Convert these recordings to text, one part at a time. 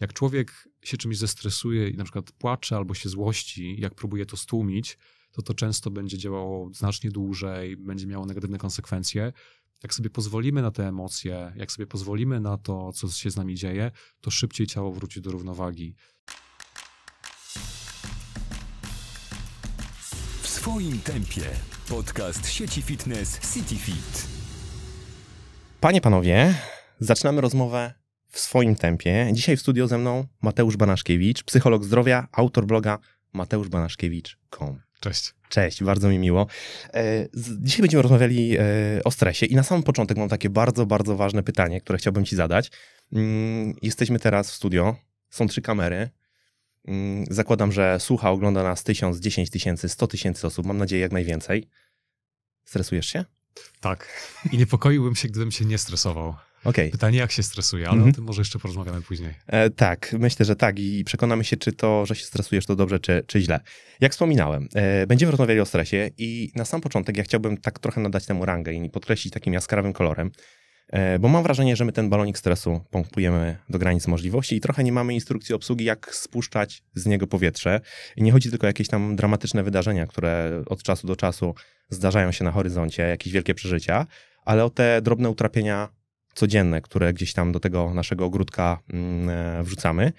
Jak człowiek się czymś zestresuje i na przykład płacze albo się złości, jak próbuje to stłumić, to to często będzie działało znacznie dłużej, będzie miało negatywne konsekwencje. Jak sobie pozwolimy na te emocje, jak sobie pozwolimy na to, co się z nami dzieje, to szybciej ciało wróci do równowagi. W swoim tempie. Podcast sieci fitness CityFit. Panie, panowie, zaczynamy rozmowę w swoim tempie. Dzisiaj w studio ze mną Mateusz Banaszkiewicz, psycholog zdrowia, autor bloga mateuszbanaszkiewicz.com. Cześć. Cześć, bardzo mi miło. E, dzisiaj będziemy rozmawiali e, o stresie i na sam początek mam takie bardzo, bardzo ważne pytanie, które chciałbym Ci zadać. Mm, jesteśmy teraz w studio, są trzy kamery. Mm, zakładam, że słucha, ogląda nas tysiąc, dziesięć tysięcy, sto tysięcy osób, mam nadzieję jak najwięcej. Stresujesz się? Tak. I niepokoiłbym się, gdybym się nie stresował. Okay. Pytanie, jak się stresuje, ale mm -hmm. o tym może jeszcze porozmawiamy później. E, tak, myślę, że tak i przekonamy się, czy to, że się stresujesz, to dobrze, czy, czy źle. Jak wspominałem, e, będziemy rozmawiali o stresie i na sam początek ja chciałbym tak trochę nadać temu rangę i podkreślić takim jaskrawym kolorem, e, bo mam wrażenie, że my ten balonik stresu pompujemy do granic możliwości i trochę nie mamy instrukcji obsługi, jak spuszczać z niego powietrze. I nie chodzi tylko o jakieś tam dramatyczne wydarzenia, które od czasu do czasu zdarzają się na horyzoncie, jakieś wielkie przeżycia, ale o te drobne utrapienia codzienne, które gdzieś tam do tego naszego ogródka mm, e, wrzucamy.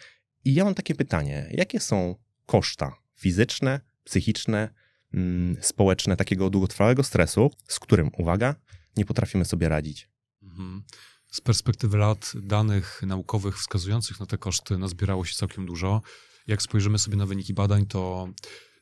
I ja mam takie pytanie: jakie są koszta fizyczne, psychiczne, mm, społeczne takiego długotrwałego stresu, z którym, uwaga, nie potrafimy sobie radzić? Mhm. Z perspektywy lat danych naukowych wskazujących na te koszty nazbierało się całkiem dużo. Jak spojrzymy sobie na wyniki badań, to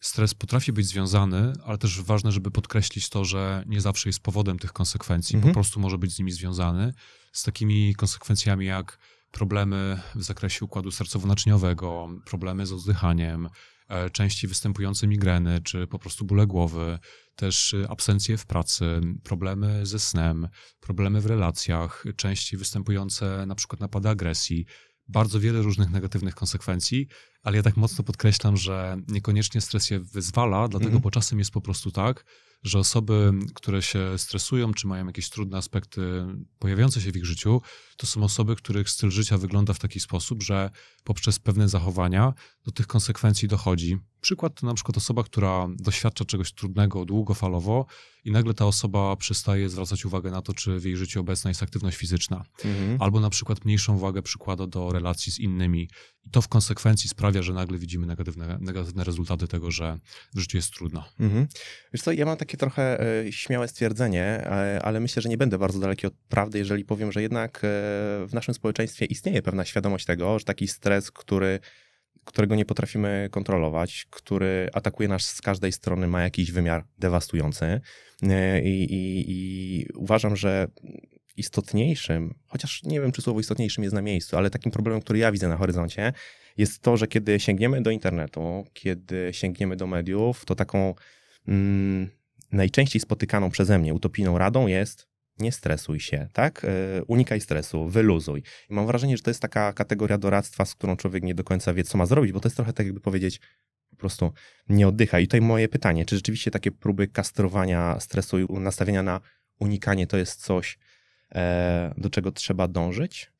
stres potrafi być związany, ale też ważne, żeby podkreślić to, że nie zawsze jest powodem tych konsekwencji, mhm. po prostu może być z nimi związany, z takimi konsekwencjami jak problemy w zakresie układu sercowo-naczyniowego, problemy z oddychaniem, e, częściej występujące migreny czy po prostu bóle głowy, też e, absencje w pracy, problemy ze snem, problemy w relacjach, częściej występujące na przykład napady agresji bardzo wiele różnych negatywnych konsekwencji, ale ja tak mocno podkreślam, że niekoniecznie stres się wyzwala, dlatego mm. bo czasem jest po prostu tak, że osoby, które się stresują, czy mają jakieś trudne aspekty pojawiające się w ich życiu, to są osoby, których styl życia wygląda w taki sposób, że poprzez pewne zachowania do tych konsekwencji dochodzi. Przykład to na przykład osoba, która doświadcza czegoś trudnego długofalowo i nagle ta osoba przestaje zwracać uwagę na to, czy w jej życiu obecna jest aktywność fizyczna. Mhm. Albo na przykład mniejszą uwagę przykłada do relacji z innymi. I to w konsekwencji sprawia, że nagle widzimy negatywne, negatywne rezultaty tego, że w życiu jest trudno. Mhm. Wiesz co, ja mam takie trochę e, śmiałe stwierdzenie, e, ale myślę, że nie będę bardzo daleki od prawdy, jeżeli powiem, że jednak e, w naszym społeczeństwie istnieje pewna świadomość tego, że taki stres, który którego nie potrafimy kontrolować, który atakuje nas z każdej strony, ma jakiś wymiar dewastujący. E, I, i, i uważam, że istotniejszym, chociaż nie wiem, czy słowo istotniejszym jest na miejscu, ale takim problemem, który ja widzę na horyzoncie, jest to, że kiedy sięgniemy do internetu, kiedy sięgniemy do mediów, to taką mm, najczęściej spotykaną przeze mnie utopijną radą jest nie stresuj się, tak? E, unikaj stresu, wyluzuj. I mam wrażenie, że to jest taka kategoria doradztwa, z którą człowiek nie do końca wie, co ma zrobić, bo to jest trochę tak, jakby powiedzieć, po prostu nie oddychaj. I tutaj moje pytanie, czy rzeczywiście takie próby kastrowania stresu i nastawienia na unikanie to jest coś, e, do czego trzeba dążyć?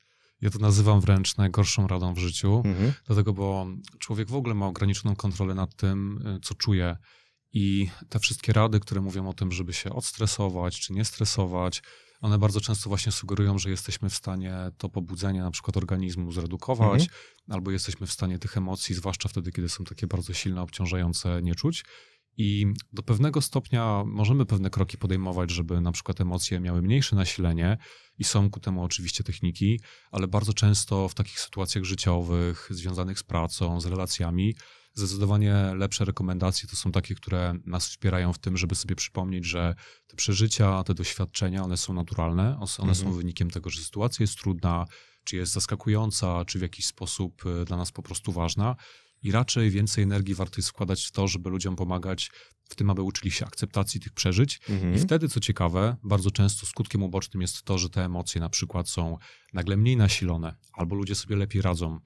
Ja to nazywam wręcz najgorszą radą w życiu, mhm. dlatego, bo człowiek w ogóle ma ograniczoną kontrolę nad tym, e, co czuje i te wszystkie rady, które mówią o tym, żeby się odstresować czy nie stresować, one bardzo często właśnie sugerują, że jesteśmy w stanie to pobudzenie na przykład organizmu zredukować, mhm. albo jesteśmy w stanie tych emocji, zwłaszcza wtedy, kiedy są takie bardzo silne, obciążające, nie czuć. I do pewnego stopnia możemy pewne kroki podejmować, żeby na przykład emocje miały mniejsze nasilenie i są ku temu oczywiście techniki, ale bardzo często w takich sytuacjach życiowych, związanych z pracą, z relacjami, Zdecydowanie lepsze rekomendacje to są takie, które nas wspierają w tym, żeby sobie przypomnieć, że te przeżycia, te doświadczenia, one są naturalne, one mhm. są wynikiem tego, że sytuacja jest trudna, czy jest zaskakująca, czy w jakiś sposób y, dla nas po prostu ważna. I raczej więcej energii warto jest wkładać w to, żeby ludziom pomagać w tym, aby uczyli się akceptacji tych przeżyć. Mhm. I wtedy, co ciekawe, bardzo często skutkiem ubocznym jest to, że te emocje na przykład są nagle mniej nasilone, albo ludzie sobie lepiej radzą.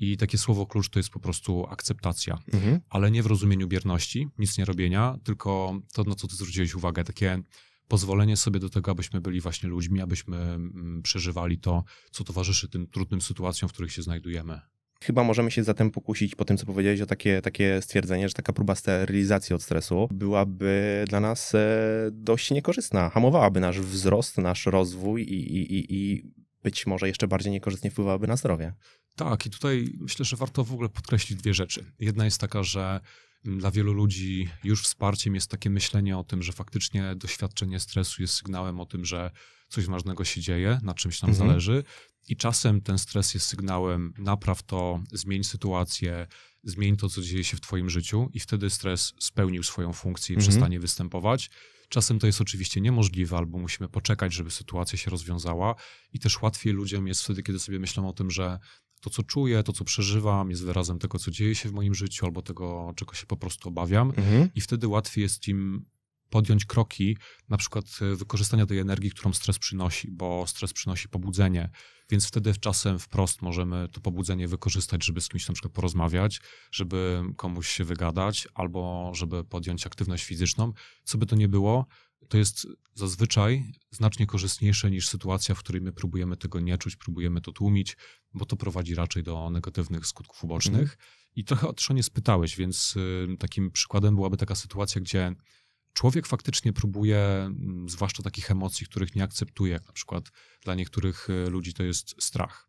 I takie słowo klucz to jest po prostu akceptacja, mhm. ale nie w rozumieniu bierności, nic nie robienia, tylko to, na co ty zwróciłeś uwagę, takie pozwolenie sobie do tego, abyśmy byli właśnie ludźmi, abyśmy mm, przeżywali to, co towarzyszy tym trudnym sytuacjom, w których się znajdujemy. Chyba możemy się zatem pokusić po tym, co powiedziałeś, o takie, takie stwierdzenie, że taka próba sterylizacji od stresu byłaby dla nas e, dość niekorzystna. Hamowałaby nasz wzrost, nasz rozwój i, i, i, i być może jeszcze bardziej niekorzystnie wpływałaby na zdrowie. Tak, i tutaj myślę, że warto w ogóle podkreślić dwie rzeczy. Jedna jest taka, że mm, dla wielu ludzi już wsparciem jest takie myślenie o tym, że faktycznie doświadczenie stresu jest sygnałem o tym, że coś ważnego się dzieje, na czymś nam mhm. zależy. I czasem ten stres jest sygnałem, napraw to, zmień sytuację, zmień to, co dzieje się w Twoim życiu, i wtedy stres spełnił swoją funkcję i mhm. przestanie występować. Czasem to jest oczywiście niemożliwe, albo musimy poczekać, żeby sytuacja się rozwiązała, i też łatwiej ludziom jest wtedy, kiedy sobie myślą o tym, że to, co czuję, to, co przeżywam, jest wyrazem tego, co dzieje się w moim życiu albo tego, czego się po prostu obawiam. Mhm. I wtedy łatwiej jest im podjąć kroki, na przykład e, wykorzystania tej energii, którą stres przynosi, bo stres przynosi pobudzenie. Więc wtedy czasem wprost możemy to pobudzenie wykorzystać, żeby z kimś na przykład porozmawiać, żeby komuś się wygadać, albo żeby podjąć aktywność fizyczną. Co by to nie było, to jest zazwyczaj znacznie korzystniejsze niż sytuacja, w której my próbujemy tego nie czuć, próbujemy to tłumić, bo to prowadzi raczej do negatywnych skutków ubocznych. I trochę o nie spytałeś, więc y, takim przykładem byłaby taka sytuacja, gdzie człowiek faktycznie próbuje, mm, zwłaszcza takich emocji, których nie akceptuje, jak na przykład dla niektórych y, ludzi to jest strach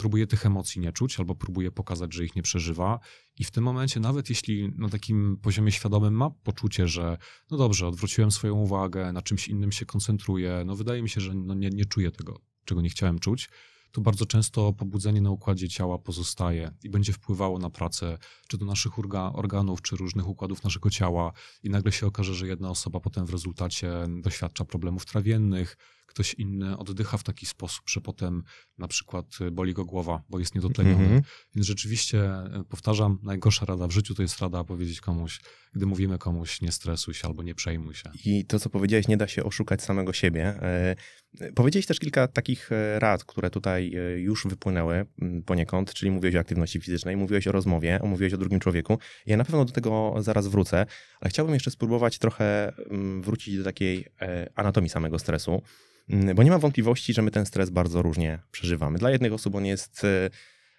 próbuje tych emocji nie czuć albo próbuje pokazać, że ich nie przeżywa. I w tym momencie, nawet jeśli na takim poziomie świadomym ma poczucie, że no dobrze, odwróciłem swoją uwagę, na czymś innym się koncentruję, no wydaje mi się, że no nie, nie czuję tego, czego nie chciałem czuć, to bardzo często pobudzenie na układzie ciała pozostaje i będzie wpływało na pracę, czy do naszych organów, czy różnych układów naszego ciała, i nagle się okaże, że jedna osoba potem w rezultacie doświadcza problemów trawiennych ktoś inny oddycha w taki sposób, że potem na przykład y, boli go głowa, bo jest niedotleniony. Mm -hmm. Więc rzeczywiście y, powtarzam, najgorsza rada w życiu to jest rada powiedzieć komuś, gdy mówimy komuś nie stresuj się albo nie przejmuj się. I to, co powiedziałeś, nie da się oszukać samego siebie. E, e, powiedziałeś też kilka takich e, rad, które tutaj już wypłynęły mm, poniekąd, czyli mówiłeś o aktywności fizycznej, mówiłeś o rozmowie, mówiłeś o drugim człowieku. Ja na pewno do tego zaraz wrócę, ale chciałbym jeszcze spróbować trochę mm, wrócić do takiej anatomii samego stresu. Mm, bo nie ma wątpliwości, że my ten stres bardzo różnie przeżywamy. Dla jednych osób on jest y,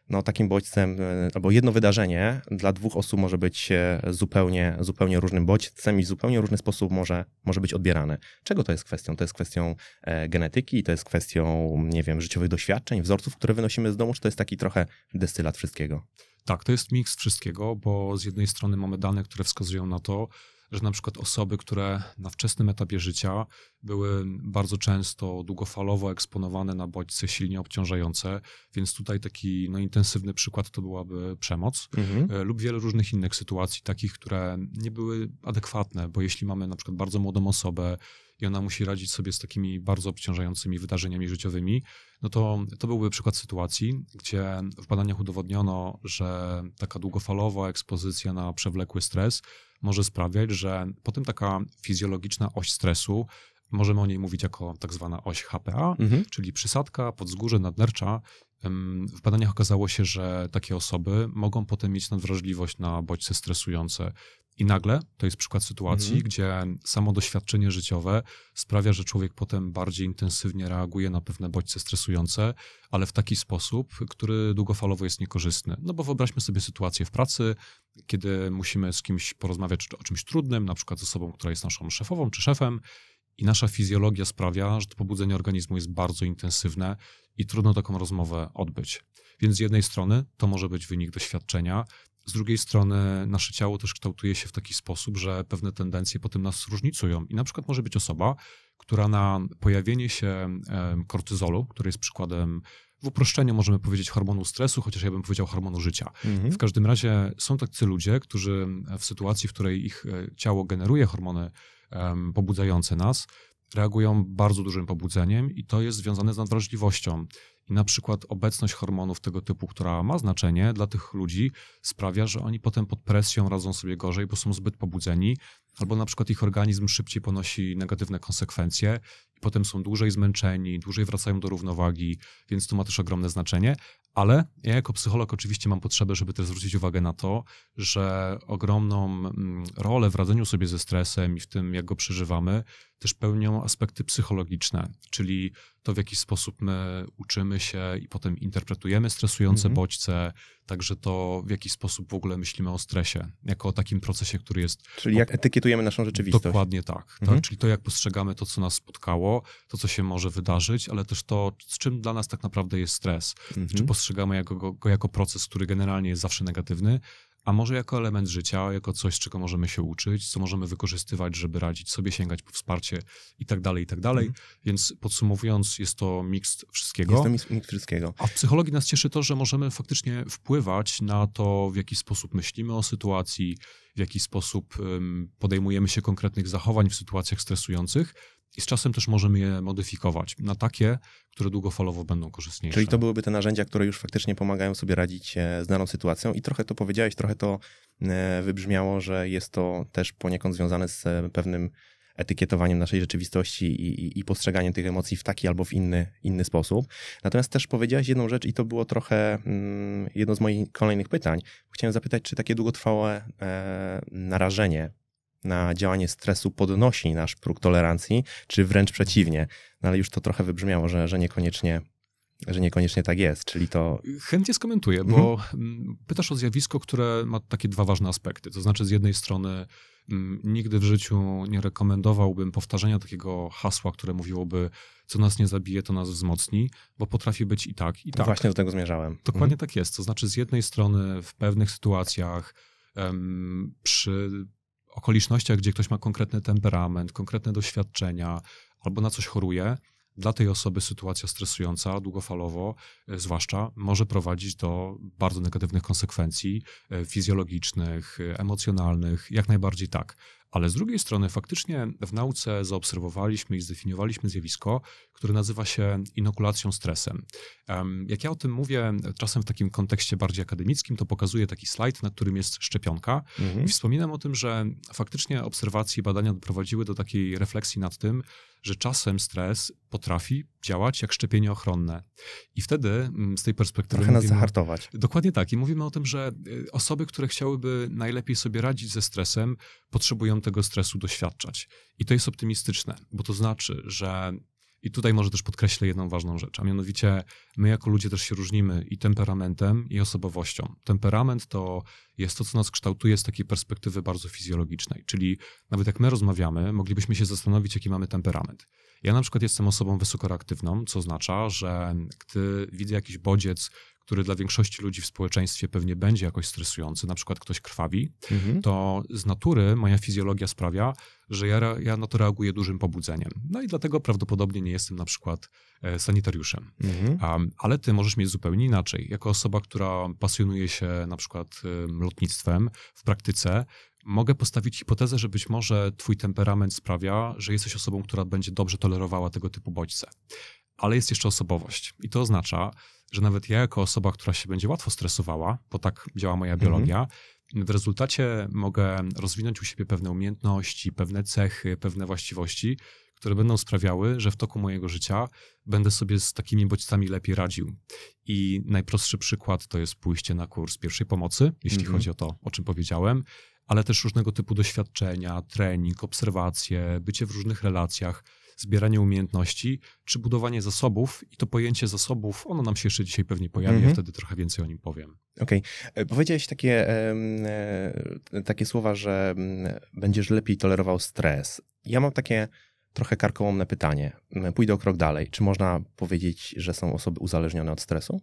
no, takim bodźcem, y, albo jedno wydarzenie dla dwóch osób może być y, zupełnie, zupełnie różnym bodźcem i w zupełnie różny sposób może, może być odbierane. Czego to jest kwestią? To jest kwestią e, genetyki, to jest kwestią, nie wiem, życiowych doświadczeń, wzorców, które wynosimy z domu, czy to jest taki trochę destylat wszystkiego? Tak, to jest miks wszystkiego, bo z jednej strony mamy dane, które wskazują na to, że na przykład osoby, które na wczesnym etapie życia były bardzo często długofalowo eksponowane na bodźce silnie obciążające, więc tutaj taki no, intensywny przykład to byłaby przemoc mhm. E, lub wiele różnych innych sytuacji, takich, które nie były adekwatne, bo jeśli mamy na przykład bardzo młodą osobę, i ona musi radzić sobie z takimi bardzo obciążającymi wydarzeniami życiowymi, no to to byłby przykład sytuacji, gdzie w badaniach udowodniono, że taka długofalowa ekspozycja na przewlekły stres może sprawiać, że potem taka fizjologiczna oś stresu, możemy o niej mówić jako tak zwana oś HPA, mhm. czyli przysadka, podzgórze, nadnercza. W badaniach okazało się, że takie osoby mogą potem mieć nadwrażliwość na bodźce stresujące, i nagle to jest przykład sytuacji, mhm. gdzie samo doświadczenie życiowe sprawia, że człowiek potem bardziej intensywnie reaguje na pewne bodźce stresujące, ale w taki sposób, który długofalowo jest niekorzystny. No bo wyobraźmy sobie sytuację w pracy, kiedy musimy z kimś porozmawiać o czymś trudnym, na przykład z osobą, która jest naszą szefową czy szefem, i nasza fizjologia sprawia, że to pobudzenie organizmu jest bardzo intensywne i trudno taką rozmowę odbyć. Więc z jednej strony to może być wynik doświadczenia, z drugiej strony nasze ciało też kształtuje się w taki sposób, że pewne tendencje potem nas różnicują. I na przykład może być osoba, która na pojawienie się kortyzolu, który jest przykładem w uproszczeniu możemy powiedzieć hormonu stresu, chociaż ja bym powiedział hormonu życia. Mhm. W każdym razie są tacy ludzie, którzy w sytuacji, w której ich e, ciało generuje hormony um, pobudzające nas, reagują bardzo dużym pobudzeniem i to jest związane z nadwrażliwością. I na przykład obecność hormonów tego typu, która ma znaczenie dla tych ludzi, sprawia, że oni potem pod presją radzą sobie gorzej, bo są zbyt pobudzeni albo na przykład ich organizm szybciej ponosi negatywne konsekwencje i potem są dłużej zmęczeni, dłużej wracają do równowagi, więc to ma też ogromne znaczenie. Ale ja jako psycholog oczywiście mam potrzebę, żeby też zwrócić uwagę na to, że ogromną mm, rolę w radzeniu sobie ze stresem i w tym, jak go przeżywamy, też pełnią aspekty psychologiczne, czyli to, w jaki sposób my uczymy się i potem interpretujemy stresujące mhm. bodźce, Także to, w jaki sposób w ogóle myślimy o stresie, jako o takim procesie, który jest. Czyli jak etykietujemy naszą rzeczywistość. Dokładnie tak. tak. Mhm. tak. Czyli to, jak postrzegamy to, co nas spotkało, to, co się może wydarzyć, ale też to, z czym dla nas tak naprawdę jest stres. Mhm. Czy postrzegamy go, go jako proces, który generalnie jest zawsze negatywny, a może jako element życia, jako coś, czego możemy się uczyć, co możemy wykorzystywać, żeby radzić sobie, sięgać po wsparcie i tak dalej, i tak dalej. Mhm. Więc podsumowując, jest to miks wszystkiego. Jest to miks, miks wszystkiego. A w psychologii nas cieszy to, że możemy faktycznie wpływać na to, w jaki sposób myślimy o sytuacji, w jaki sposób podejmujemy się konkretnych zachowań w sytuacjach stresujących, i z czasem też możemy je modyfikować na takie, które długofalowo będą korzystniejsze. Czyli to byłyby te narzędzia, które już faktycznie pomagają sobie radzić e, z daną sytuacją. I trochę to powiedziałeś, trochę to e, wybrzmiało, że jest to też poniekąd związane z e, pewnym etykietowaniem naszej rzeczywistości i, i, i, postrzeganiem tych emocji w taki albo w inny, inny sposób. Natomiast też powiedziałaś jedną rzecz, i to było trochę mm, jedno z moich kolejnych pytań. Chciałem zapytać, czy takie długotrwałe e, narażenie na działanie stresu podnosi nasz próg tolerancji, czy wręcz przeciwnie. No ale już to trochę wybrzmiało, że, że niekoniecznie że niekoniecznie tak jest, czyli to... Chętnie skomentuję, bo mhm. mm, pytasz o zjawisko, które ma takie dwa ważne aspekty. To znaczy z jednej strony mm, nigdy w życiu nie rekomendowałbym powtarzania takiego hasła, które mówiłoby co nas nie zabije, to nas wzmocni, bo potrafi być i tak, i tak. Właśnie do tego zmierzałem. Dokładnie mhm. tak jest. To znaczy z jednej strony w pewnych sytuacjach przy okolicznościach, gdzie ktoś ma konkretny temperament, konkretne doświadczenia albo na coś choruje, dla tej osoby sytuacja stresująca długofalowo, e, zwłaszcza, może prowadzić do bardzo negatywnych konsekwencji e, fizjologicznych, e, emocjonalnych, jak najbardziej tak. Ale z drugiej strony faktycznie w nauce zaobserwowaliśmy i zdefiniowaliśmy zjawisko, które nazywa się inokulacją stresem. Jak ja o tym mówię czasem w takim kontekście bardziej akademickim, to pokazuję taki slajd, na którym jest szczepionka. Mhm. I wspominam o tym, że faktycznie obserwacje i badania doprowadziły do takiej refleksji nad tym, że czasem stres potrafi działać jak szczepienie ochronne. I wtedy mm, z tej perspektywy. Trochę nas mówimy, zahartować. Dokładnie tak. I mówimy o tym, że y, osoby, które chciałyby najlepiej sobie radzić ze stresem, potrzebują tego stresu doświadczać. I to jest optymistyczne, bo to znaczy, że i tutaj może też podkreślę jedną ważną rzecz, a mianowicie my jako ludzie też się różnimy i temperamentem, i osobowością. Temperament to jest to, co nas kształtuje z takiej perspektywy bardzo fizjologicznej, czyli nawet jak my rozmawiamy, moglibyśmy się zastanowić, jaki mamy temperament. Ja na przykład jestem osobą wysokoreaktywną, co oznacza, że gdy widzę jakiś bodziec, który dla większości ludzi w społeczeństwie pewnie będzie jakoś stresujący, na przykład ktoś krwawi, mhm. to z natury moja fizjologia sprawia, że ja, ja na to reaguję dużym pobudzeniem. No i dlatego prawdopodobnie nie jestem na przykład e, sanitariuszem. Mhm. Um, ale ty możesz mieć zupełnie inaczej. Jako osoba, która pasjonuje się na przykład um, lotnictwem w praktyce, mogę postawić hipotezę, że być może twój temperament sprawia, że jesteś osobą, która będzie dobrze tolerowała tego typu bodźce. Ale jest jeszcze osobowość. I to oznacza, że nawet ja jako osoba, która się będzie łatwo stresowała, bo tak działa moja mhm. biologia, mhm. w rezultacie mogę rozwinąć u siebie pewne umiejętności, pewne cechy, pewne właściwości, które będą sprawiały, że w toku mojego życia będę sobie z takimi bodźcami lepiej radził. I najprostszy przykład to jest pójście na kurs pierwszej pomocy, jeśli mhm. chodzi o to, o czym powiedziałem ale też różnego typu doświadczenia, trening, obserwacje, bycie w różnych relacjach, zbieranie umiejętności, czy budowanie zasobów. I to pojęcie zasobów, ono nam się jeszcze dzisiaj pewnie pojawi, mm -hmm. wtedy trochę więcej o nim powiem. Okej. Okay. E, powiedziałeś takie, e, takie słowa, że mm, będziesz lepiej tolerował stres. Ja mam takie trochę karkołomne pytanie. Mm, pójdę o krok dalej. Czy można powiedzieć, że są osoby uzależnione od stresu?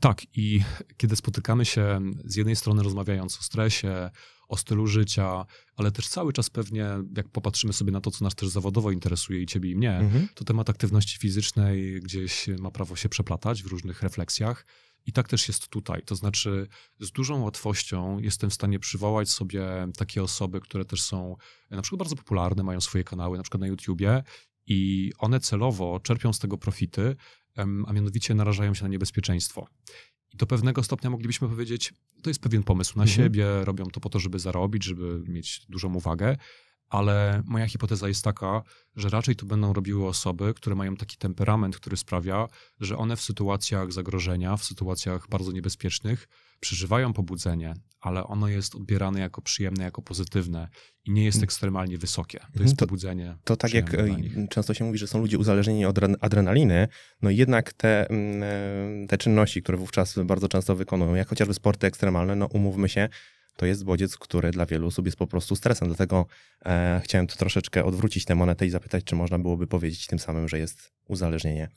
Tak, i kiedy spotykamy się z jednej strony rozmawiając o stresie, o stylu życia, ale też cały czas pewnie, jak popatrzymy sobie na to, co nas też zawodowo interesuje i ciebie i mnie, mhm. to temat aktywności fizycznej gdzieś ma prawo się przeplatać w różnych refleksjach. I tak też jest tutaj. To znaczy, z dużą łatwością jestem w stanie przywołać sobie takie osoby, które też są na przykład bardzo popularne, mają swoje kanały, na przykład na YouTubie, i one celowo czerpią z tego profity, a mianowicie narażają się na niebezpieczeństwo. I do pewnego stopnia moglibyśmy powiedzieć, to jest pewien pomysł na mhm. siebie, robią to po to, żeby zarobić, żeby mieć dużą uwagę, ale moja hipoteza jest taka, że raczej to będą robiły osoby, które mają taki temperament, który sprawia, że one w sytuacjach zagrożenia, w sytuacjach bardzo niebezpiecznych przeżywają pobudzenie, ale ono jest odbierane jako przyjemne, jako pozytywne i nie jest mm. ekstremalnie wysokie. To mhm, jest to, pobudzenie. To tak jak y, często się mówi, że są ludzie uzależnieni od adrenaliny, no jednak te, mm, e, te czynności, które wówczas bardzo często wykonują, jak chociażby sporty ekstremalne, no umówmy się, to jest bodziec, który dla wielu osób jest po prostu stresem. Dlatego e, chciałem to troszeczkę odwrócić tę monetę i zapytać, czy można byłoby powiedzieć tym samym, że jest uzależnienie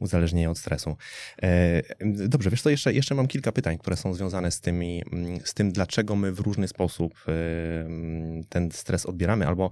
uzależnienie od stresu. E, dobrze, wiesz co, jeszcze, jeszcze mam kilka pytań, które są związane z, tymi, z tym, dlaczego my w różny sposób e, ten stres odbieramy, albo,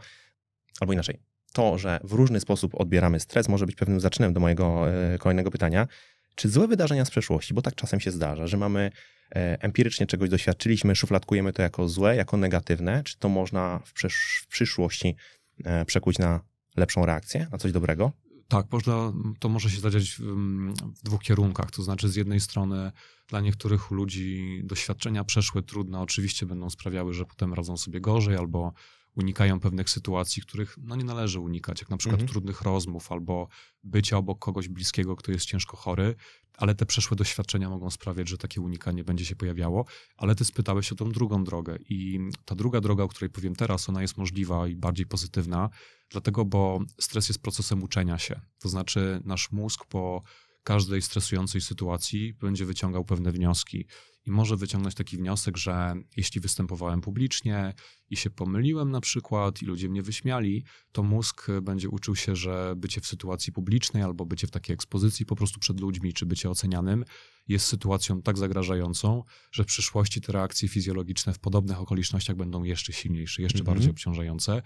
albo inaczej. To, że w różny sposób odbieramy stres, może być pewnym zaczynem do mojego e, kolejnego pytania czy złe wydarzenia z przeszłości, bo tak czasem się zdarza, że mamy e, empirycznie czegoś doświadczyliśmy, szufladkujemy to jako złe, jako negatywne, czy to można w, przysz w przyszłości e, przekuć na lepszą reakcję, na coś dobrego? Tak, można, to może się zadziać w, mm, w, dwóch kierunkach. To znaczy, z jednej strony, dla niektórych ludzi doświadczenia przeszłe, trudne, oczywiście będą sprawiały, że potem radzą sobie gorzej albo unikają pewnych sytuacji, których no, nie należy unikać, jak na przykład mhm. trudnych rozmów albo bycia obok kogoś bliskiego, kto jest ciężko chory, ale te przeszłe doświadczenia mogą sprawiać, że takie unikanie będzie się pojawiało. Ale ty spytałeś o tą drugą drogę i ta druga droga, o której powiem teraz, ona jest możliwa i bardziej pozytywna, dlatego bo stres jest procesem uczenia się. To znaczy nasz mózg po każdej stresującej sytuacji będzie wyciągał pewne wnioski. I może wyciągnąć taki wniosek, że jeśli występowałem publicznie i się pomyliłem na przykład i ludzie mnie wyśmiali, to mózg będzie uczył się, że bycie w sytuacji publicznej albo bycie w takiej ekspozycji po prostu przed ludźmi czy bycie ocenianym jest sytuacją tak zagrażającą, że w przyszłości te reakcje fizjologiczne w podobnych okolicznościach będą jeszcze silniejsze, jeszcze mhm. bardziej obciążające.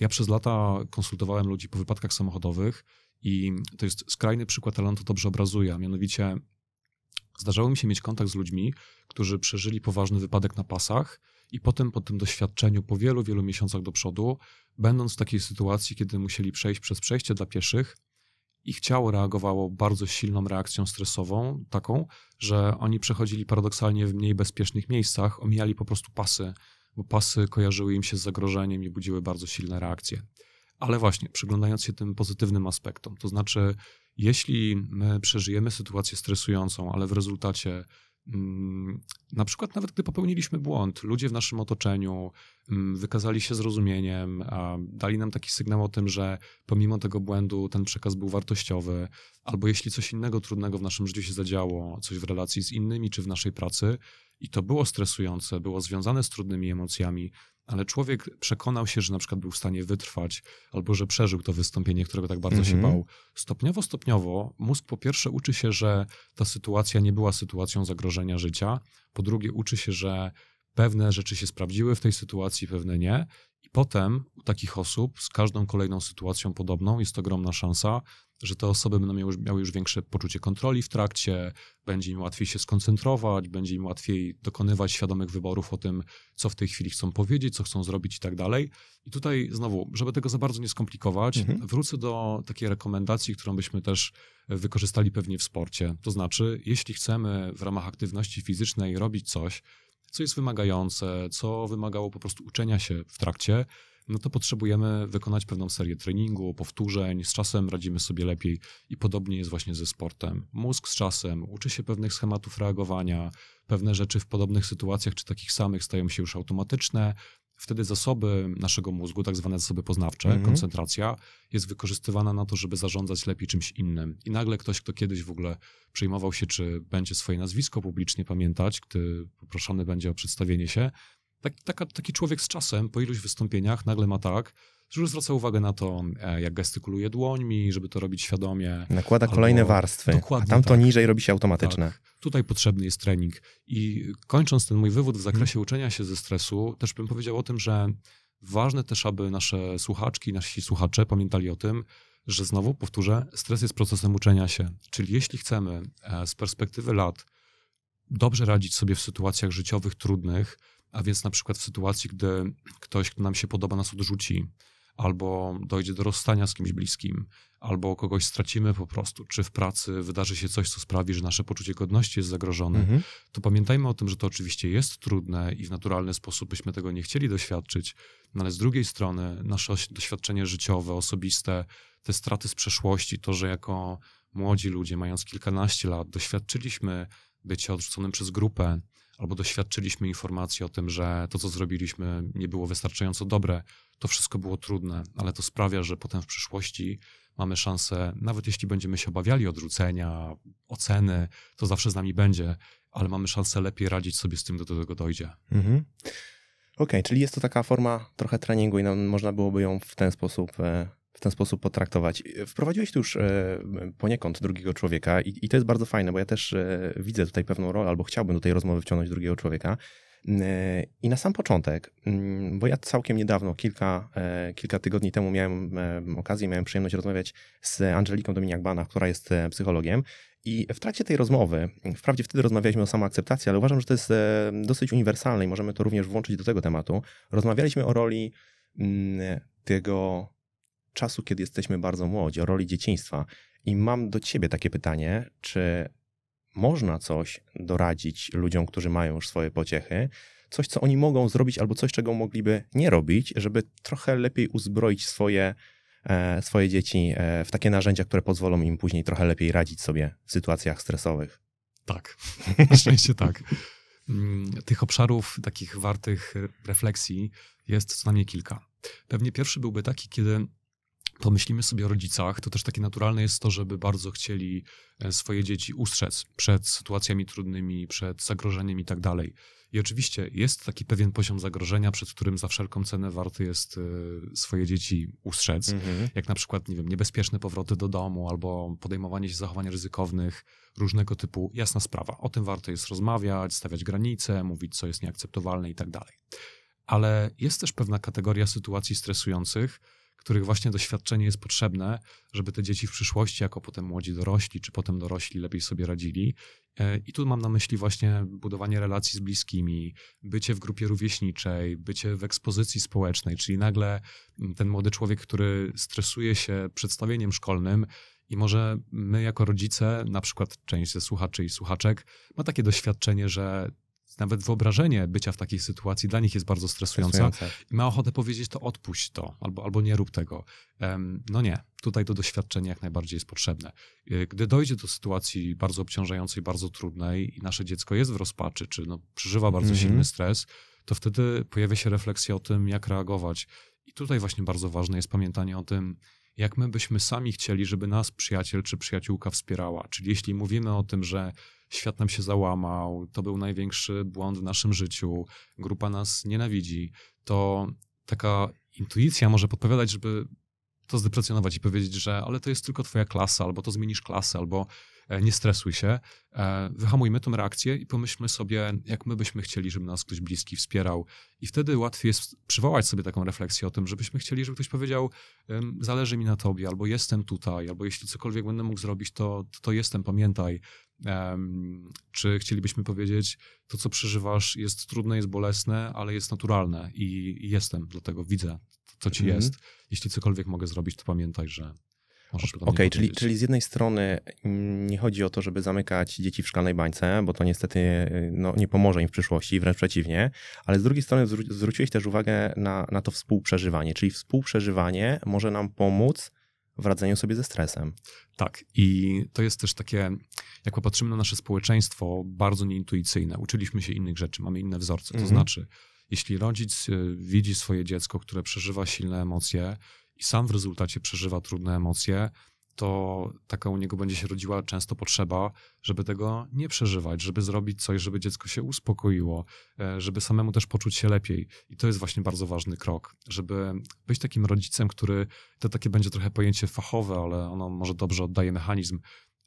Ja przez lata konsultowałem ludzi po wypadkach samochodowych i to jest skrajny przykład talentu, dobrze obrazuje, a mianowicie zdarzało mi się mieć kontakt z ludźmi, którzy przeżyli poważny wypadek na pasach i potem po tym doświadczeniu po wielu, wielu miesiącach do przodu, będąc w takiej sytuacji, kiedy musieli przejść przez przejście dla pieszych, ich ciało reagowało bardzo silną reakcją stresową, taką, że oni przechodzili paradoksalnie w mniej bezpiecznych miejscach, omijali po prostu pasy, bo pasy kojarzyły im się z zagrożeniem i budziły bardzo silne reakcje. Ale właśnie, przyglądając się tym pozytywnym aspektom, to znaczy, jeśli my przeżyjemy sytuację stresującą, ale w rezultacie mm, na przykład nawet gdy popełniliśmy błąd, ludzie w naszym otoczeniu mm, wykazali się zrozumieniem, dali nam taki sygnał o tym, że pomimo tego błędu ten przekaz był wartościowy, albo jeśli coś innego trudnego w naszym życiu się zadziało, coś w relacji z innymi czy w naszej pracy i to było stresujące, było związane z trudnymi emocjami, ale człowiek przekonał się, że na przykład był w stanie wytrwać, albo że przeżył to wystąpienie, którego tak bardzo się mhm. bał. Stopniowo, stopniowo mózg po pierwsze uczy się, że ta sytuacja nie była sytuacją zagrożenia życia, po drugie uczy się, że pewne rzeczy się sprawdziły w tej sytuacji, pewne nie, i potem u takich osób z każdą kolejną sytuacją podobną jest ogromna szansa, że te osoby będą miały, miały już większe poczucie kontroli w trakcie, będzie im łatwiej się skoncentrować, będzie im łatwiej dokonywać świadomych wyborów o tym, co w tej chwili chcą powiedzieć, co chcą zrobić i tak dalej. I tutaj znowu, żeby tego za bardzo nie skomplikować, mhm. wrócę do takiej rekomendacji, którą byśmy też wykorzystali pewnie w sporcie. To znaczy, jeśli chcemy w ramach aktywności fizycznej robić coś, co jest wymagające, co wymagało po prostu uczenia się w trakcie, no to potrzebujemy wykonać pewną serię treningu, powtórzeń, z czasem radzimy sobie lepiej i podobnie jest właśnie ze sportem. Mózg z czasem uczy się pewnych schematów reagowania, pewne rzeczy w podobnych sytuacjach czy takich samych stają się już automatyczne, wtedy zasoby naszego mózgu, tak zwane zasoby poznawcze, mhm. koncentracja, jest wykorzystywana na to, żeby zarządzać lepiej czymś innym. I nagle ktoś, kto kiedyś w ogóle przejmował się, czy będzie swoje nazwisko publicznie pamiętać, gdy poproszony będzie o przedstawienie się, tak, taka, taki człowiek z czasem po iluś wystąpieniach nagle ma tak, już zwraca uwagę na to, e, jak gestykuluje dłońmi, żeby to robić świadomie. Nakłada kolejne warstwy, dokładnie, a tam to tak. niżej robi się automatyczne. Tak. Tutaj potrzebny jest trening. I kończąc ten mój wywód w zakresie mhm. uczenia się ze stresu, też bym powiedział o tym, że ważne też, aby nasze słuchaczki, nasi słuchacze pamiętali o tym, że znowu powtórzę, stres jest procesem uczenia się. Czyli jeśli chcemy e, z perspektywy lat dobrze radzić sobie w sytuacjach życiowych trudnych, a więc na przykład w sytuacji, gdy ktoś, kto nam się podoba, nas odrzuci, albo dojdzie do rozstania z kimś bliskim, albo kogoś stracimy po prostu, czy w pracy wydarzy się coś, co sprawi, że nasze poczucie godności jest zagrożone, mhm. to pamiętajmy o tym, że to oczywiście jest trudne i w naturalny sposób byśmy tego nie chcieli doświadczyć, no ale z drugiej strony nasze doświadczenie życiowe, osobiste, te straty z przeszłości, to, że jako młodzi ludzie, mając kilkanaście lat, doświadczyliśmy bycia odrzuconym przez grupę, albo doświadczyliśmy informacji o tym, że to, co zrobiliśmy, nie było wystarczająco dobre, to wszystko było trudne, ale to sprawia, że potem w przyszłości mamy szansę, nawet jeśli będziemy się obawiali odrzucenia, oceny, to zawsze z nami będzie, ale mamy szansę lepiej radzić sobie z tym, do tego dojdzie. Mhm. Okej, okay, czyli jest to taka forma trochę treningu i można byłoby ją w ten sposób e, w ten sposób potraktować. Wprowadziłeś tu już e, poniekąd drugiego człowieka i, i, to jest bardzo fajne, bo ja też e, widzę tutaj pewną rolę, albo chciałbym do tej rozmowy wciągnąć drugiego człowieka, Yy, I na sam początek, mm, bo ja całkiem niedawno, kilka, e, kilka tygodni temu miałem e, okazję, miałem przyjemność rozmawiać z Angeliką Dominik-Bana, która jest e, psychologiem i w trakcie tej rozmowy, wprawdzie wtedy rozmawialiśmy o samoakceptacji, ale uważam, że to jest dosyć uniwersalne i możemy to również włączyć do tego tematu. Rozmawialiśmy o roli mm, tego czasu, kiedy jesteśmy bardzo młodzi, o roli dzieciństwa. I mam do ciebie takie pytanie, czy można coś doradzić ludziom, którzy mają już swoje pociechy, coś, co oni mogą zrobić, albo coś, czego mogliby nie robić, żeby trochę lepiej uzbroić swoje, e, swoje dzieci e, w takie narzędzia, które pozwolą im później trochę lepiej radzić sobie w sytuacjach stresowych. Tak, na szczęście tak. Mm, tych obszarów takich wartych refleksji jest co najmniej kilka. Pewnie pierwszy byłby taki, kiedy pomyślimy sobie o rodzicach, to też takie naturalne jest to, żeby bardzo chcieli e, swoje dzieci ustrzec przed sytuacjami trudnymi, przed zagrożeniem i tak dalej. I oczywiście jest taki pewien poziom zagrożenia, przed którym za wszelką cenę warto jest e, swoje dzieci ustrzec, mhm. jak na przykład, nie wiem, niebezpieczne powroty do domu albo podejmowanie się zachowań ryzykownych, różnego typu, jasna sprawa. O tym warto jest rozmawiać, stawiać granice, mówić, co jest nieakceptowalne i tak dalej. Ale jest też pewna kategoria sytuacji stresujących, których właśnie doświadczenie jest potrzebne, żeby te dzieci w przyszłości, jako potem młodzi dorośli, czy potem dorośli lepiej sobie radzili. E, I tu mam na myśli właśnie budowanie relacji z bliskimi, bycie w grupie rówieśniczej, bycie w ekspozycji społecznej, czyli nagle mm, ten młody człowiek, który stresuje się przedstawieniem szkolnym, i może my jako rodzice, na przykład część ze słuchaczy i słuchaczek, ma takie doświadczenie, że nawet wyobrażenie bycia w takiej sytuacji dla nich jest bardzo stresujące. stresujące. I ma ochotę powiedzieć to odpuść to, albo, albo nie rób tego. No nie, tutaj to doświadczenie jak najbardziej jest potrzebne. Y, gdy dojdzie do sytuacji bardzo obciążającej, bardzo trudnej i nasze dziecko jest w rozpaczy, czy no, przeżywa bardzo mhm. silny stres, to wtedy pojawia się refleksja o tym, jak reagować. I tutaj właśnie bardzo ważne jest pamiętanie o tym, jak my byśmy sami chcieli, żeby nas przyjaciel czy przyjaciółka wspierała. Czyli jeśli mówimy o tym, że świat nam się załamał, to był największy błąd w naszym życiu, grupa nas nienawidzi, to taka intuicja może podpowiadać, żeby to zdeprecjonować i powiedzieć, że ale to jest tylko twoja klasa, albo to zmienisz klasę, albo E, nie stresuj się, e, wyhamujmy tą reakcję i pomyślmy sobie, jak my byśmy chcieli, żeby nas ktoś bliski wspierał. I wtedy łatwiej jest przywołać sobie taką refleksję o tym, żebyśmy chcieli, żeby ktoś powiedział, zależy mi na tobie, albo jestem tutaj, albo jeśli cokolwiek będę mógł zrobić, to, to, to jestem, pamiętaj. czy chcielibyśmy powiedzieć, to co przeżywasz jest trudne, jest bolesne, ale jest naturalne i, jestem, dlatego widzę, to, co ci mhm. jest. Jeśli cokolwiek mogę zrobić, to pamiętaj, że, Okej, okay, czyli, czyli z jednej strony nie chodzi o to, żeby zamykać dzieci w szklanej bańce, bo to niestety no, nie pomoże im w przyszłości, wręcz przeciwnie, ale z drugiej strony zwróciłeś też uwagę na, na to współprzeżywanie, czyli współprzeżywanie może nam pomóc w radzeniu sobie ze stresem. Tak, i to jest też takie, jak popatrzymy na nasze społeczeństwo, bardzo nieintuicyjne. Uczyliśmy się innych rzeczy, mamy inne wzorce. To mm -hmm. znaczy, jeśli rodzic y, widzi swoje dziecko, które przeżywa silne emocje, i sam w rezultacie przeżywa trudne emocje, to taka u niego będzie się rodziła często potrzeba, żeby tego nie przeżywać, żeby zrobić coś, żeby dziecko się uspokoiło, e, żeby samemu też poczuć się lepiej. I to jest właśnie bardzo ważny krok, żeby być takim rodzicem, który to takie będzie trochę pojęcie fachowe, ale ono może dobrze oddaje mechanizm.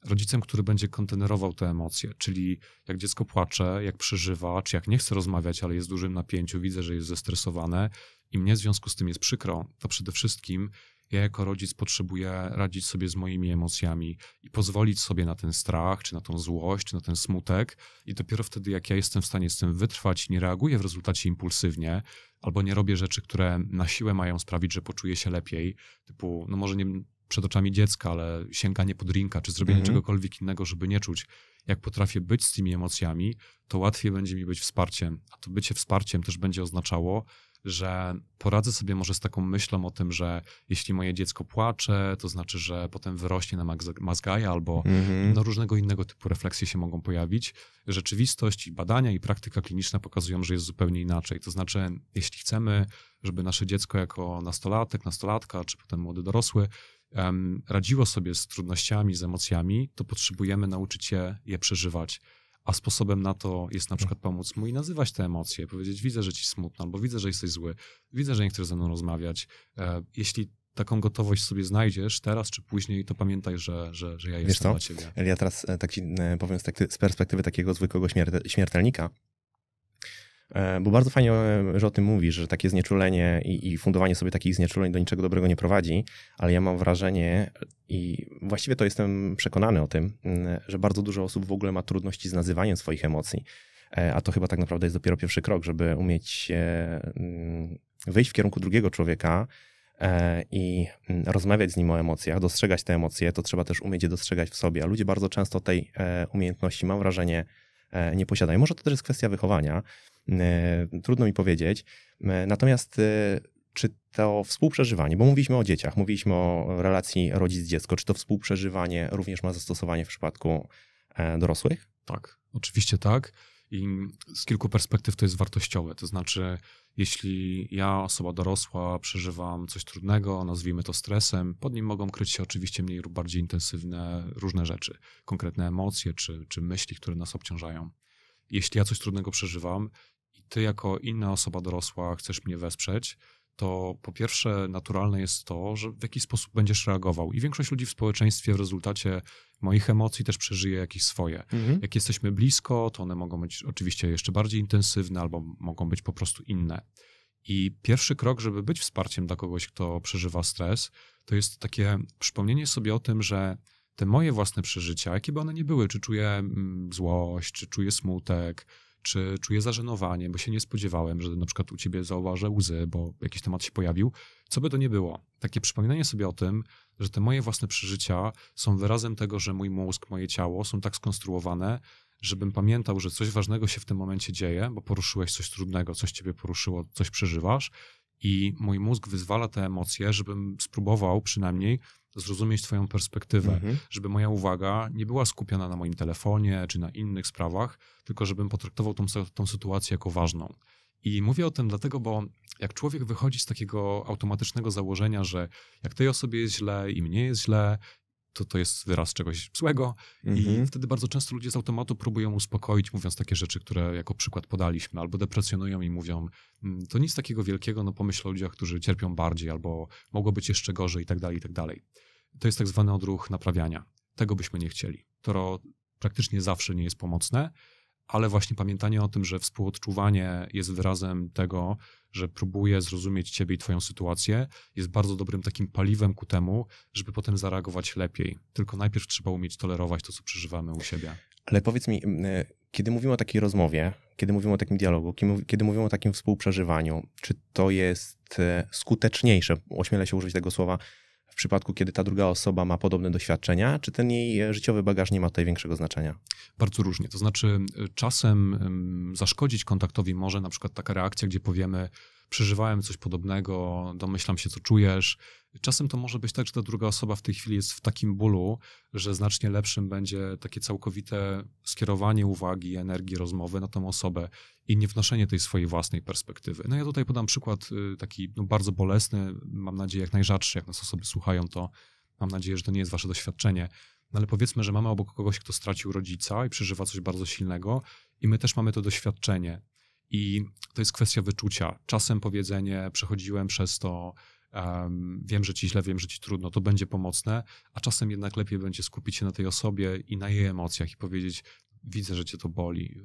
Rodzicem, który będzie kontenerował te emocje, czyli jak dziecko płacze, jak przeżywa, czy jak nie chce rozmawiać, ale jest w dużym napięciu, widzę, że jest zestresowane, i mnie w związku z tym jest przykro, to przede wszystkim ja jako rodzic potrzebuję radzić sobie z moimi emocjami i pozwolić sobie na ten strach, czy na tą złość, czy na ten smutek. I dopiero wtedy, jak ja jestem w stanie z tym wytrwać, nie reaguję w rezultacie impulsywnie, albo nie robię rzeczy, które na siłę mają sprawić, że poczuję się lepiej, typu, no może nie przed oczami dziecka, ale sięganie pod drinka, czy zrobienie mhm. czegokolwiek innego, żeby nie czuć. Jak potrafię być z tymi emocjami, to łatwiej będzie mi być wsparciem, a to bycie wsparciem też będzie oznaczało, że poradzę sobie może z taką myślą o tym, że jeśli moje dziecko płacze, to znaczy, że potem wyrośnie na mazgaja albo mm-hmm. no, różnego innego typu refleksje się mogą pojawić. Rzeczywistość i badania i praktyka kliniczna pokazują, że jest zupełnie inaczej. To znaczy, jeśli chcemy, żeby nasze dziecko jako nastolatek, nastolatka czy potem młody dorosły um, radziło sobie z trudnościami, z emocjami, to potrzebujemy nauczyć się je przeżywać a sposobem na to jest na no. przykład pomóc mu i nazywać te emocje, powiedzieć, widzę, że ci smutno, albo widzę, że jesteś zły, widzę, że nie chcesz ze mną rozmawiać. E, jeśli taką gotowość sobie znajdziesz teraz czy później, to pamiętaj, że, że, że ja jestem Wiesz co? dla ciebie. Ja teraz e, tak ci e, powiem z, perspektywy takiego zwykłego śmiertelnika, E, bo bardzo fajnie, e, że o tym mówisz, że takie znieczulenie i, i, fundowanie sobie takich znieczuleń do niczego dobrego nie prowadzi, ale ja mam wrażenie i właściwie to jestem przekonany o tym, mm, że bardzo dużo osób w ogóle ma trudności z nazywaniem swoich emocji. E, a to chyba tak naprawdę jest dopiero pierwszy krok, żeby umieć mm, wyjść w kierunku drugiego człowieka i mm, rozmawiać z nim o emocjach, dostrzegać te emocje, to trzeba też umieć je dostrzegać w sobie. A ludzie bardzo często tej umiejętności, mam wrażenie, nie posiadają. Może to też jest kwestia wychowania, E, trudno mi powiedzieć. E, natomiast e, czy to współprzeżywanie, bo mówiliśmy o dzieciach, mówiliśmy o relacji rodzic-dziecko, czy to współprzeżywanie również ma zastosowanie w przypadku dorosłych? Tak, oczywiście tak. I z kilku perspektyw to jest wartościowe. To znaczy, jeśli ja, osoba dorosła, przeżywam coś trudnego, nazwijmy to stresem, pod nim mogą kryć się oczywiście mniej lub bardziej intensywne różne rzeczy, konkretne emocje czy, czy myśli, które nas obciążają jeśli ja coś trudnego przeżywam i ty jako inna osoba dorosła chcesz mnie wesprzeć, to po pierwsze naturalne jest to, że w jakiś sposób będziesz reagował. I większość ludzi w społeczeństwie w rezultacie moich emocji też przeżyje jakieś swoje. Mhm. Jak jesteśmy blisko, to one mogą być oczywiście jeszcze bardziej intensywne albo mogą być po prostu inne. I pierwszy krok, żeby być wsparciem dla kogoś, kto przeżywa stres, to jest takie przypomnienie sobie o tym, że te moje własne przeżycia, jakie by one nie były, czy czuję mm, złość, czy czuję smutek, czy czuję zażenowanie, bo się nie spodziewałem, że na przykład u ciebie zauważę łzy, bo jakiś temat się pojawił, co by to nie było. Takie przypominanie sobie o tym, że te moje własne przeżycia są wyrazem tego, że mój mózg, moje ciało są tak skonstruowane, żebym pamiętał, że coś ważnego się w tym momencie dzieje, bo poruszyłeś coś trudnego, coś ciebie poruszyło, coś przeżywasz i mój mózg wyzwala te emocje, żebym spróbował przynajmniej zrozumieć Twoją perspektywę, mhm. żeby moja uwaga nie była skupiona na moim telefonie czy na innych sprawach, tylko żebym potraktował tą, tą sytuację jako ważną. I mówię o tym dlatego, bo jak człowiek wychodzi z takiego automatycznego założenia, że jak tej osobie jest źle i mnie jest źle, to to jest wyraz czegoś złego. Mhm. I wtedy bardzo często ludzie z automatu próbują uspokoić, mówiąc takie rzeczy, które jako przykład podaliśmy, albo depresjonują i mówią, mm, to nic takiego wielkiego, no pomyśl o ludziach, którzy cierpią bardziej, albo mogło być jeszcze gorzej i tak dalej, i tak dalej. To jest tak zwany odruch naprawiania. Tego byśmy nie chcieli. To praktycznie zawsze nie jest pomocne ale właśnie pamiętanie o tym, że współodczuwanie jest wyrazem tego, że próbuję zrozumieć ciebie i twoją sytuację, jest bardzo dobrym takim paliwem ku temu, żeby potem zareagować lepiej. Tylko najpierw trzeba umieć tolerować to, co przeżywamy u siebie. Ale powiedz mi, e, kiedy mówimy o takiej rozmowie, kiedy mówimy o takim dialogu, kiedy mówimy o takim współprzeżywaniu, czy to jest e, skuteczniejsze, ośmielę się użyć tego słowa, przypadku, kiedy ta druga osoba ma podobne doświadczenia, czy ten jej e, życiowy bagaż nie ma tutaj większego znaczenia? Bardzo różnie. To znaczy, e, czasem zaszkodzić kontaktowi może na przykład taka reakcja, gdzie powiemy, przeżywałem coś podobnego, domyślam się, co czujesz. Czasem to może być tak, że ta druga osoba w tej chwili jest w takim bólu, że znacznie lepszym będzie takie całkowite skierowanie uwagi, energii, rozmowy na tą osobę i nie wnoszenie tej swojej własnej perspektywy. No ja tutaj podam przykład y, taki no, bardzo bolesny, mam nadzieję jak najrzadszy, jak nas osoby słuchają, to mam nadzieję, że to nie jest wasze doświadczenie. No ale powiedzmy, że mamy obok kogoś, kto stracił rodzica i przeżywa coś bardzo silnego, i my też mamy to doświadczenie. I to jest kwestia wyczucia. Czasem powiedzenie, przechodziłem przez to, um, wiem, że ci źle, wiem, że ci trudno, to będzie pomocne, a czasem jednak lepiej będzie skupić się na tej osobie i na jej emocjach i powiedzieć, widzę, że cię to boli,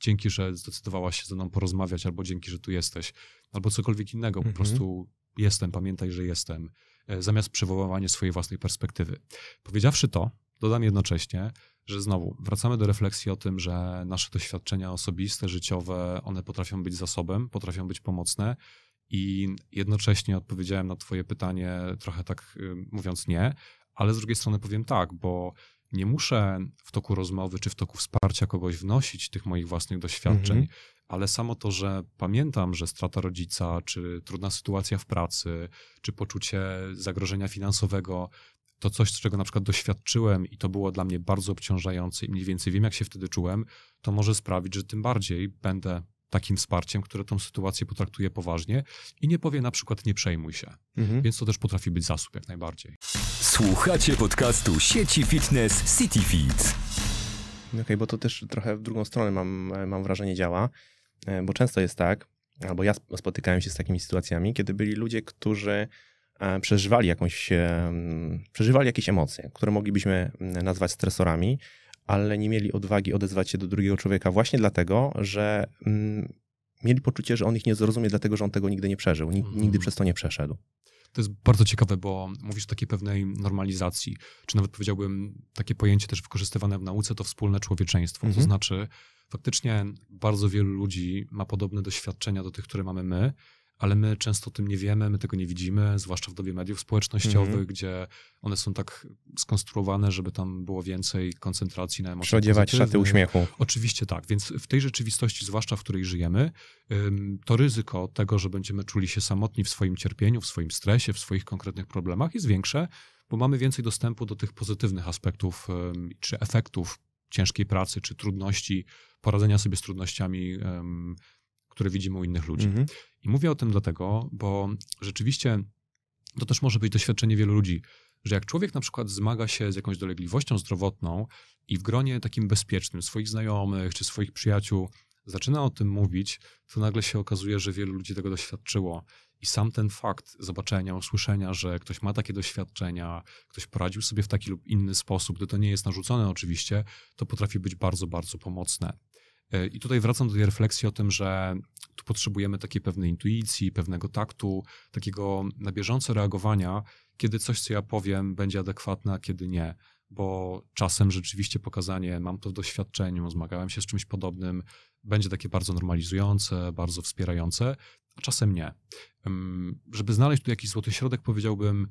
dzięki, że zdecydowałaś się ze mną porozmawiać, albo dzięki, że tu jesteś, albo cokolwiek innego, po mhm. prostu jestem, pamiętaj, że jestem, e, zamiast przywoływania swojej własnej perspektywy. Powiedziawszy to, Dodam jednocześnie, że znowu wracamy do refleksji o tym, że nasze doświadczenia osobiste, życiowe, one potrafią być zasobem, potrafią być pomocne. I jednocześnie odpowiedziałem na Twoje pytanie trochę tak mówiąc nie, ale z drugiej strony powiem tak, bo nie muszę w toku rozmowy czy w toku wsparcia kogoś wnosić tych moich własnych doświadczeń, mhm. ale samo to, że pamiętam, że strata rodzica, czy trudna sytuacja w pracy, czy poczucie zagrożenia finansowego, to coś, z czego na przykład doświadczyłem i to było dla mnie bardzo obciążające i mniej więcej wiem, jak się wtedy czułem, to może sprawić, że tym bardziej będę takim wsparciem, które tą sytuację potraktuje poważnie i nie powie na przykład nie przejmuj się. Mhm. Więc to też potrafi być zasób jak najbardziej. Słuchacie podcastu sieci fitness CityFit. Okej, okay, bo to też trochę w drugą stronę mam, mam wrażenie działa, e, bo często jest tak, albo ja spotykałem się z takimi sytuacjami, kiedy byli ludzie, którzy E, przeżywali jakąś, e, przeżywali jakieś emocje, które moglibyśmy nazwać stresorami, ale nie mieli odwagi odezwać się do drugiego człowieka właśnie dlatego, że mieli poczucie, że on ich nie zrozumie, dlatego że on tego nigdy nie przeżył, mhm. nigdy mm. przez to nie przeszedł. To jest bardzo ciekawe, bo mówisz o takiej pewnej normalizacji, czy nawet powiedziałbym takie pojęcie też wykorzystywane w nauce, to wspólne człowieczeństwo. Mm -hmm. To mhm. znaczy, faktycznie bardzo wielu ludzi ma podobne doświadczenia do tych, które mamy my, ale my często o tym nie wiemy, my tego nie widzimy, zwłaszcza w dobie mediów społecznościowych, mm -hmm. gdzie one są tak skonstruowane, żeby tam było więcej koncentracji na emocjach. Przyodziewać szaty uśmiechu. Oczywiście tak, więc w tej rzeczywistości, zwłaszcza w której żyjemy, to ryzyko tego, że będziemy czuli się samotni w swoim cierpieniu, w swoim stresie, w swoich konkretnych problemach jest większe, bo mamy więcej dostępu do tych pozytywnych aspektów czy efektów ciężkiej pracy czy trudności, poradzenia sobie z trudnościami które widzimy u innych ludzi. Mhm. I mówię o tym dlatego, bo rzeczywiście to też może być doświadczenie wielu ludzi, że jak człowiek na przykład zmaga się z jakąś dolegliwością zdrowotną i w gronie takim bezpiecznym swoich znajomych czy swoich przyjaciół zaczyna o tym mówić, to nagle się okazuje, że wielu ludzi tego doświadczyło. I sam ten fakt zobaczenia, usłyszenia, że ktoś ma takie doświadczenia, ktoś poradził sobie w taki lub inny sposób, gdy to nie jest narzucone oczywiście, to potrafi być bardzo, bardzo pomocne. E, I tutaj wracam do tej refleksji o tym, że tu potrzebujemy takiej pewnej intuicji, pewnego taktu, takiego na bieżąco reagowania, kiedy coś, co ja powiem, będzie adekwatne, a kiedy nie. Bo czasem rzeczywiście pokazanie, mam to w doświadczeniu, zmagałem się z czymś podobnym, będzie takie bardzo normalizujące, bardzo wspierające, a czasem nie. Żeby znaleźć tu jakiś złoty środek, powiedziałbym,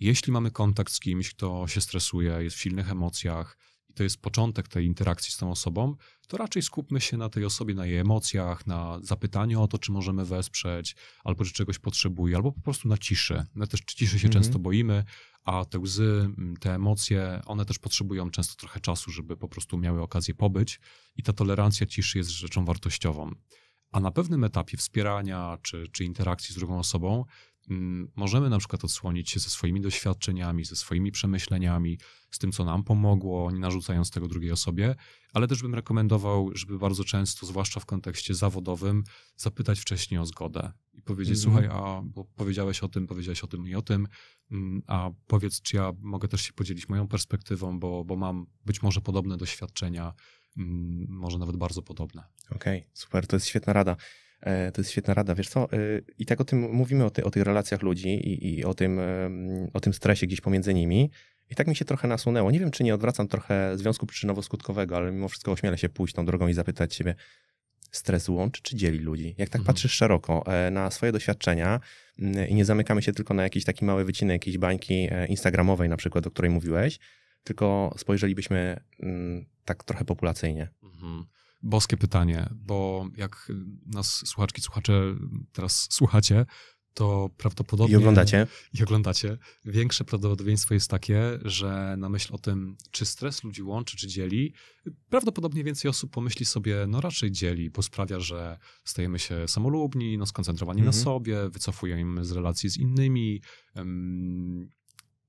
jeśli mamy kontakt z kimś, kto się stresuje, jest w silnych emocjach, i to jest początek tej interakcji z tą osobą, to raczej skupmy się na tej osobie, na jej emocjach, na zapytaniu o to, czy możemy wesprzeć, albo czy czegoś potrzebuje, albo po prostu na ciszy. My też ciszy się mhm. często boimy, a te łzy, mm, te emocje, one też potrzebują często trochę czasu, żeby po prostu miały okazję pobyć i ta tolerancja ciszy jest rzeczą wartościową. A na pewnym etapie wspierania czy, czy interakcji z drugą osobą Mm, możemy na przykład odsłonić się ze swoimi doświadczeniami, ze swoimi przemyśleniami, z tym, co nam pomogło, nie narzucając tego drugiej osobie, ale też bym rekomendował, żeby bardzo często, zwłaszcza w kontekście zawodowym, zapytać wcześniej o zgodę i powiedzieć, mm-hmm. słuchaj, a bo powiedziałeś o tym, powiedziałeś o tym i o tym, mm, a powiedz, czy ja mogę też się podzielić moją perspektywą, bo, bo mam być może podobne doświadczenia, mm, może nawet bardzo podobne. Okej, okay, super, to jest świetna rada. E, to jest świetna rada, wiesz co? E, I tak o tym mówimy, o, ty, o tych relacjach ludzi i, i, o, tym, o tym stresie gdzieś pomiędzy nimi. I tak mi się trochę nasunęło. Nie wiem, czy nie odwracam trochę związku przyczynowo-skutkowego, ale mimo wszystko ośmielę się pójść tą drogą i zapytać siebie, stres łączy czy dzieli ludzi? Jak tak mhm. patrzysz szeroko e, na swoje doświadczenia mm, i nie zamykamy się tylko na jakiś taki mały wycinek jakiejś bańki instagramowej na przykład, o której mówiłeś, tylko spojrzelibyśmy mm, tak trochę populacyjnie. Mhm boskie pytanie, bo jak nas słuchaczki, słuchacze teraz słuchacie, to prawdopodobnie. I oglądacie. I oglądacie. Większe prawdopodobieństwo jest takie, że na myśl o tym, czy stres ludzi łączy, czy dzieli, prawdopodobnie więcej osób pomyśli sobie, no raczej dzieli, bo sprawia, że stajemy się samolubni, no skoncentrowani na mhm. sobie, wycofujemy z relacji z innymi, um,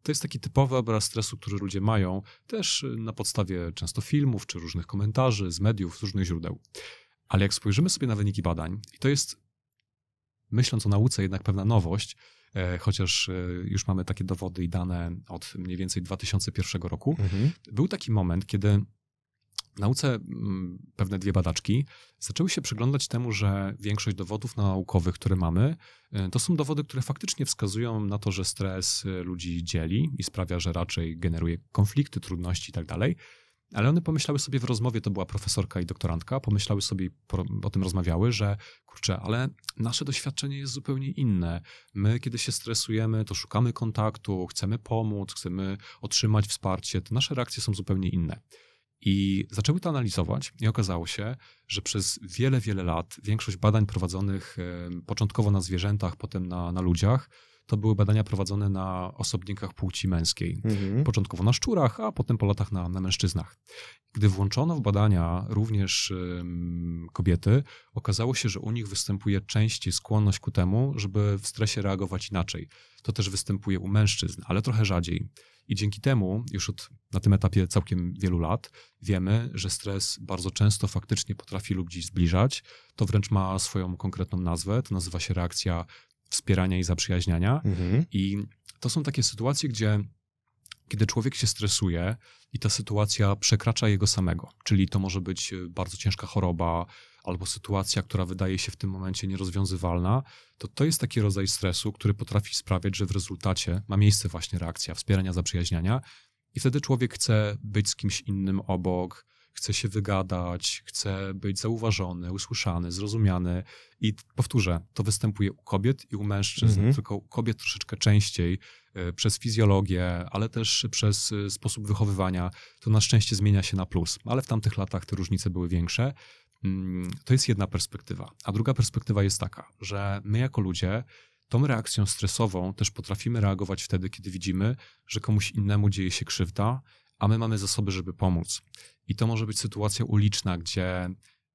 to jest taki typowy obraz stresu, który ludzie mają, też na podstawie często filmów czy różnych komentarzy z mediów, z różnych źródeł. Ale jak spojrzymy sobie na wyniki badań, i to jest, myśląc o nauce, jednak pewna nowość, e, chociaż e, już mamy takie dowody i dane od mniej więcej 2001 roku, mhm. był taki moment, kiedy nauce mm, pewne dwie badaczki zaczęły się przyglądać temu, że większość dowodów naukowych, które mamy, e, to są dowody, które faktycznie wskazują na to, że stres e, ludzi dzieli i sprawia, że raczej generuje konflikty, trudności itd. Tak ale one pomyślały sobie w rozmowie, to była profesorka i doktorantka, pomyślały sobie, o tym rozmawiały, że kurczę, ale nasze doświadczenie jest zupełnie inne. My, kiedy się stresujemy, to szukamy kontaktu, chcemy pomóc, chcemy otrzymać wsparcie, to nasze reakcje są zupełnie inne. I zaczęły to analizować i okazało się, że przez wiele, wiele lat większość badań prowadzonych początkowo na zwierzętach, potem na, na ludziach, to były badania prowadzone na osobnikach płci męskiej. Mhm. Początkowo na szczurach, a potem po latach na, na mężczyznach. Gdy włączono w badania również kobiety, okazało się, że u nich występuje częściej skłonność ku temu, żeby w stresie reagować inaczej. To też występuje u mężczyzn, ale trochę rzadziej. I dzięki temu już od, na tym etapie całkiem wielu lat wiemy, że stres bardzo często faktycznie potrafi ludzi zbliżać. To wręcz ma swoją konkretną nazwę. To nazywa się reakcja wspierania i zaprzyjaźniania. Mhm. I to są takie sytuacje, gdzie kiedy człowiek się stresuje i ta sytuacja przekracza jego samego, czyli to może być e, bardzo ciężka choroba, albo sytuacja, która wydaje się w tym momencie nierozwiązywalna, to to jest taki rodzaj stresu, który potrafi sprawiać, że w rezultacie ma miejsce właśnie reakcja wspierania, zaprzyjaźniania i wtedy człowiek chce być z kimś innym obok, chce się wygadać, chce być zauważony, usłyszany, zrozumiany. I powtórzę, to występuje u kobiet i u mężczyzn, mm -hmm. tylko u kobiet troszeczkę częściej y, przez fizjologię, ale też przez y, sposób wychowywania. To na szczęście zmienia się na plus, ale w tamtych latach te różnice były większe. Mm, to jest jedna perspektywa. A druga perspektywa jest taka, że my jako ludzie tą reakcją stresową też potrafimy reagować wtedy, kiedy widzimy, że komuś innemu dzieje się krzywda, a my mamy zasoby, żeby pomóc. I to może być sytuacja uliczna, gdzie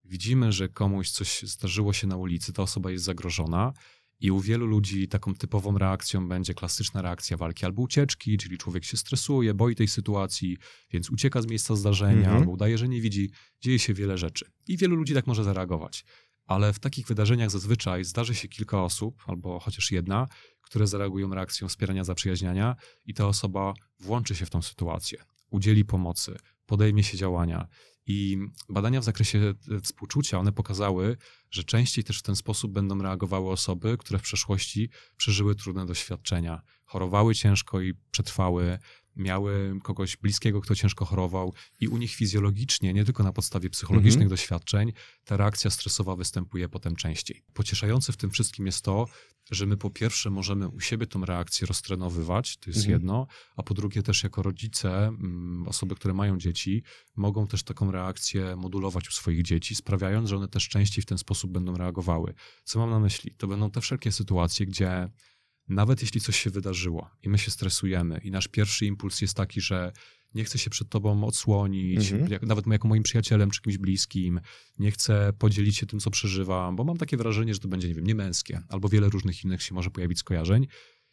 widzimy, że komuś coś zdarzyło się na ulicy, ta osoba jest zagrożona i u wielu ludzi taką typową reakcją będzie klasyczna reakcja walki albo ucieczki, czyli człowiek się stresuje, boi tej sytuacji, więc ucieka z miejsca zdarzenia mhm. albo udaje, że nie widzi. Dzieje się wiele rzeczy. I wielu ludzi tak może zareagować. Ale w takich wydarzeniach zazwyczaj zdarzy się kilka osób, albo chociaż jedna, które zareagują reakcją wspierania zaprzyjaźniania i ta osoba włączy się w tą sytuację, udzieli pomocy, podejmie się działania. I badania w zakresie e, współczucia, one pokazały, że częściej też w ten sposób będą reagowały osoby, które w przeszłości przeżyły trudne doświadczenia, chorowały ciężko i przetrwały miały mhm. kogoś bliskiego, kto ciężko chorował i u nich fizjologicznie, nie tylko na podstawie mhm. psychologicznych mhm. doświadczeń, ta reakcja stresowa występuje potem częściej. Pocieszające w tym wszystkim jest to, że my po pierwsze możemy u siebie tą reakcję roztrenowywać, to jest mhm. jedno, a po drugie też jako rodzice, mm, osoby, które mają dzieci, mogą też taką reakcję modulować u swoich dzieci, sprawiając, że one też częściej w ten sposób będą reagowały. Co mam na myśli? To będą te wszelkie sytuacje, gdzie nawet jeśli coś się wydarzyło i my się stresujemy i nasz pierwszy impuls jest taki, że nie chcę się przed tobą odsłonić, mhm. jak, nawet jako moim przyjacielem czy kimś bliskim, nie chcę podzielić się tym, co przeżywam, bo mam takie wrażenie, że to będzie, nie wiem, niemęskie, albo wiele różnych innych się może pojawić skojarzeń.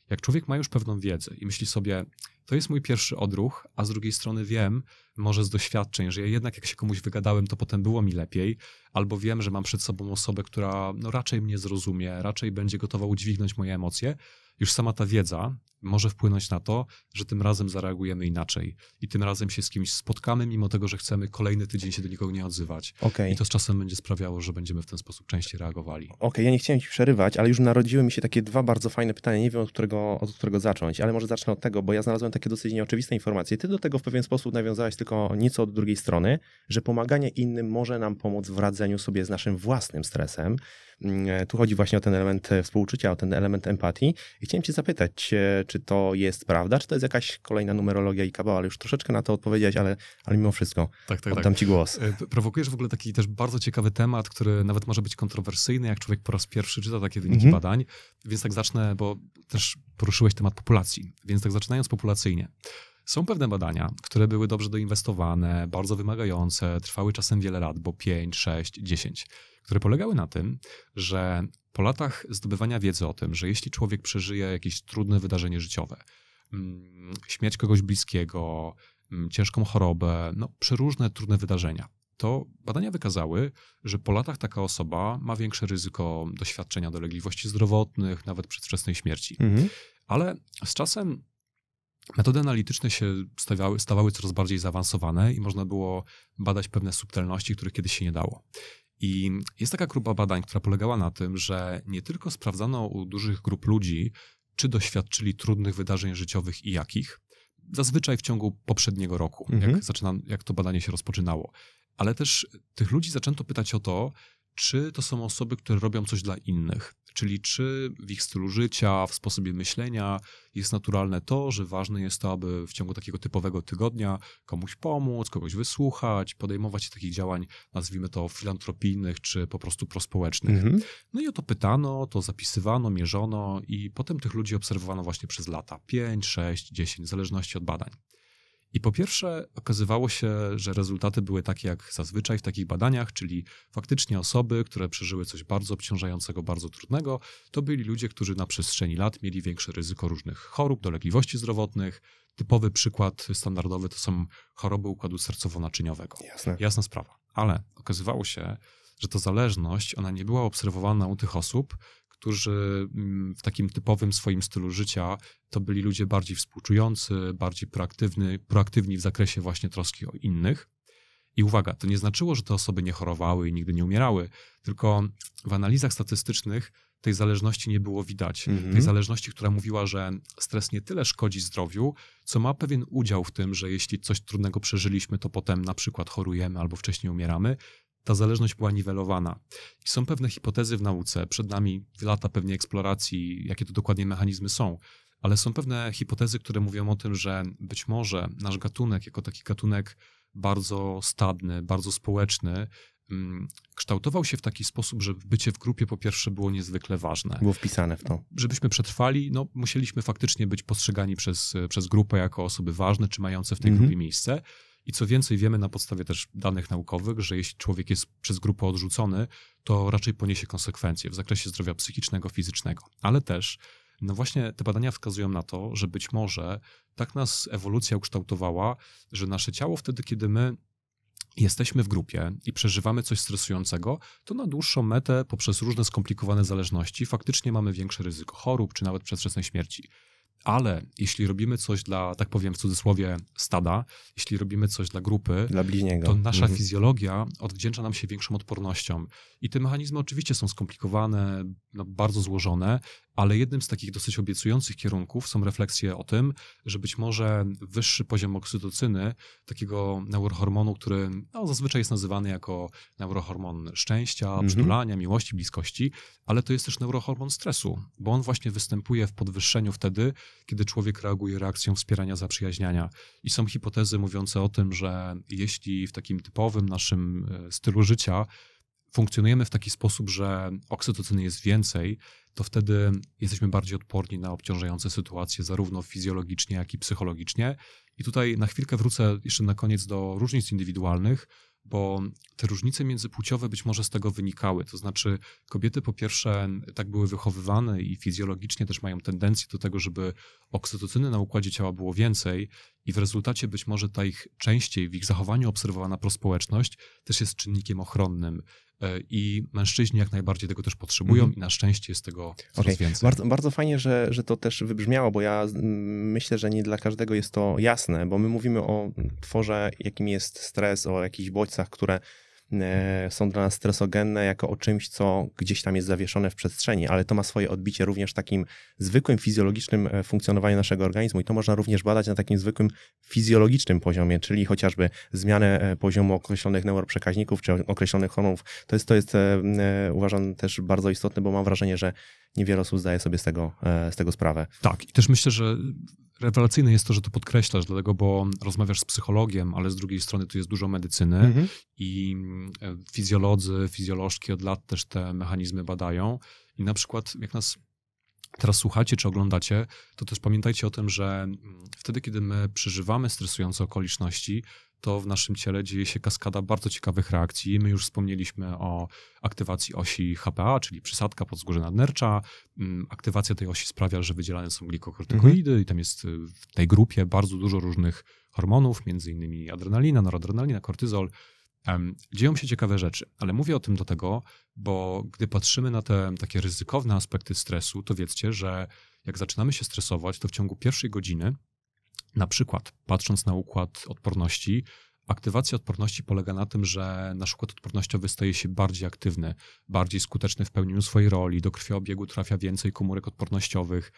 Jak człowiek ma już pewną wiedzę i myśli sobie, to jest mój pierwszy odruch, a z drugiej strony wiem, może z doświadczeń, że ja jednak jak się komuś wygadałem, to potem było mi lepiej, albo wiem, że mam przed sobą osobę, która no, raczej mnie zrozumie, raczej będzie gotowa udźwignąć moje emocje, już sama ta wiedza może wpłynąć na to, że tym razem zareagujemy inaczej i tym razem się z kimś spotkamy, mimo tego, że chcemy kolejny tydzień się do nikogo nie odzywać. Okay. I to z czasem będzie sprawiało, że będziemy w ten sposób częściej reagowali. Okej, okay, ja nie chciałem ci przerywać, ale już narodziły mi się takie dwa bardzo fajne pytania. Nie wiem, od którego, od którego zacząć, ale może zacznę od tego, bo ja znalazłem takie dosyć nieoczywiste informacje. Ty do tego w pewien sposób nawiązałeś tylko nieco od drugiej strony, że pomaganie innym może nam pomóc w radzeniu sobie z naszym własnym stresem. Mm, e, tu chodzi właśnie o ten element współczucia, o ten element empatii. I chciałem cię zapytać, czy e, czy to jest prawda, czy to jest jakaś kolejna numerologia i kabał? ale już troszeczkę na to odpowiedziałeś, ale, ale mimo wszystko tak, tak, tak. oddam tak. ci głos. E, prowokujesz w ogóle taki też bardzo ciekawy temat, który nawet może być kontrowersyjny, jak człowiek po raz pierwszy czyta takie wyniki mhm. badań, więc tak zacznę, bo też poruszyłeś temat populacji, więc tak zaczynając populacyjnie. Są pewne badania, które były dobrze doinwestowane, bardzo wymagające, trwały czasem wiele lat, bo 5, 6, 10, które polegały na tym, że po latach zdobywania wiedzy o tym, że jeśli człowiek przeżyje jakieś trudne wydarzenie życiowe, mm, śmierć kogoś bliskiego, mm, ciężką chorobę, no, przeróżne trudne wydarzenia, to badania wykazały, że po latach taka osoba ma większe ryzyko doświadczenia dolegliwości zdrowotnych, nawet przedwczesnej śmierci. Mhm. Ale z czasem metody analityczne się stawiały, stawały coraz bardziej zaawansowane i można było badać pewne subtelności, których kiedyś się nie dało. I jest taka grupa badań, która polegała na tym, że nie tylko sprawdzano u dużych grup ludzi, czy doświadczyli trudnych wydarzeń życiowych i jakich, zazwyczaj w ciągu poprzedniego roku, mhm. jak, zaczyna, jak to badanie się rozpoczynało. Ale też tych ludzi zaczęto pytać o to, czy to są osoby, które robią coś dla innych. Czyli czy w ich stylu życia, w sposobie myślenia jest naturalne to, że ważne jest to, aby w ciągu takiego typowego tygodnia komuś pomóc, kogoś wysłuchać, podejmować się takich działań, nazwijmy to filantropijnych czy po prostu prospołecznych. Mhm. No i o to pytano, to zapisywano, mierzono i potem tych ludzi obserwowano właśnie przez lata 5, 6, 10, w zależności od badań. I po pierwsze, okazywało się, że rezultaty były takie jak zazwyczaj w takich badaniach, czyli faktycznie osoby, które przeżyły coś bardzo obciążającego, bardzo trudnego, to byli ludzie, którzy na przestrzeni lat mieli większe ryzyko różnych chorób, dolegliwości zdrowotnych. Typowy przykład standardowy to są choroby układu sercowo-naczyniowego. Jasne. Jasna sprawa. Ale okazywało się, że ta zależność, ona nie była obserwowana u tych osób, którzy mm, w takim typowym swoim stylu życia to byli ludzie bardziej współczujący, bardziej proaktywni, proaktywni w zakresie właśnie troski o innych. I uwaga, to nie znaczyło, że te osoby nie chorowały i nigdy nie umierały, tylko w analizach statystycznych tej zależności nie było widać. Mhm. Tej zależności, która mówiła, że stres nie tyle szkodzi zdrowiu, co ma pewien udział w tym, że jeśli coś trudnego przeżyliśmy, to potem na przykład chorujemy albo wcześniej umieramy, ta zależność była niwelowana. I są pewne hipotezy w nauce, przed nami lata pewnie eksploracji, jakie to dokładnie mechanizmy są, ale są pewne hipotezy, które mówią o tym, że być może nasz gatunek, jako taki gatunek bardzo stadny, bardzo społeczny, mm, kształtował się w taki sposób, że bycie w grupie po pierwsze było niezwykle ważne. Było wpisane w to. Żebyśmy przetrwali, no, musieliśmy faktycznie być postrzegani przez, przez grupę jako osoby ważne czy mające w tej mm -hmm. grupie miejsce. I co więcej, wiemy na podstawie też danych naukowych, że jeśli człowiek jest przez grupę odrzucony, to raczej poniesie konsekwencje w zakresie zdrowia psychicznego, fizycznego. Ale też, no właśnie te badania wskazują na to, że być może tak nas ewolucja ukształtowała, że nasze ciało wtedy, kiedy my jesteśmy w grupie i przeżywamy coś stresującego, to na dłuższą metę poprzez różne skomplikowane zależności faktycznie mamy większe ryzyko chorób czy nawet przedwczesnej śmierci. Ale jeśli robimy coś dla, tak powiem w cudzysłowie, stada, jeśli robimy coś dla grupy, dla bliźniego. to nasza mhm. fizjologia odwdzięcza nam się większą odpornością. I te mechanizmy oczywiście są skomplikowane, no, bardzo złożone ale jednym z takich dosyć obiecujących kierunków są refleksje o tym, że być może wyższy poziom oksytocyny, takiego neurohormonu, który no, zazwyczaj jest nazywany jako neurohormon szczęścia, mhm. przytulania, miłości, bliskości, ale to jest też neurohormon stresu, bo on właśnie występuje w podwyższeniu wtedy, kiedy człowiek reaguje reakcją wspierania zaprzyjaźniania. I są hipotezy mówiące o tym, że jeśli w takim typowym naszym e, stylu życia funkcjonujemy w taki sposób, że oksytocyny jest więcej, to wtedy jesteśmy bardziej odporni na obciążające sytuacje, zarówno fizjologicznie, jak i psychologicznie. I tutaj na chwilkę wrócę jeszcze na koniec do różnic indywidualnych, bo te różnice międzypłciowe być może z tego wynikały. To znaczy, kobiety po pierwsze tak były wychowywane i fizjologicznie też mają tendencję do tego, żeby oksytocyny na układzie ciała było więcej, i w rezultacie być może ta ich częściej w ich zachowaniu obserwowana prospołeczność też jest czynnikiem ochronnym. E, I mężczyźni jak najbardziej tego też potrzebują mm. i na szczęście jest tego coraz okay. Bardzo, bardzo fajnie, że, że to też wybrzmiało, bo ja myślę, że nie dla każdego jest to jasne, bo my mówimy o tworze, jakim jest stres, o jakichś bodźcach, które E, są dla nas stresogenne jako o czymś, co gdzieś tam jest zawieszone w przestrzeni, ale to ma swoje odbicie również takim zwykłym fizjologicznym e, funkcjonowaniu naszego organizmu i to można również badać na takim zwykłym fizjologicznym poziomie, czyli chociażby zmianę e, poziomu określonych neuroprzekaźników czy określonych hormonów. To jest, to jest uważam też bardzo istotne, bo mam wrażenie, że niewiele osób zdaje sobie z tego, z tego sprawę. Tak, i też myślę, że Rewelacyjne jest to, że to podkreślasz, dlatego, bo rozmawiasz z psychologiem, ale z drugiej strony tu jest dużo medycyny mhm. i e, fizjolodzy, fizjolożki od lat też te mechanizmy badają. I na przykład, jak nas teraz słuchacie czy oglądacie, to też pamiętajcie o tym, że mm, wtedy, kiedy my przeżywamy stresujące okoliczności, to w naszym ciele dzieje się kaskada bardzo ciekawych reakcji. My już wspomnieliśmy o aktywacji osi HPA, czyli przysadka podwzgórza nadnercza. Mm, aktywacja tej osi sprawia, że wydzielane są glikokortykoidy mhm. i tam jest y, w tej grupie bardzo dużo różnych hormonów, między innymi adrenalina, noradrenalina, kortyzol. Dzieją się ciekawe rzeczy, ale mówię o tym dlatego, bo gdy patrzymy na te takie ryzykowne aspekty stresu, to wiedzcie, że jak zaczynamy się stresować, to w ciągu pierwszej godziny na przykład, patrząc na układ odporności, aktywacja odporności polega na tym, że nasz układ odpornościowy staje się bardziej aktywny, bardziej skuteczny w pełnieniu swojej roli, do krwioobiegu trafia więcej komórek odpornościowych.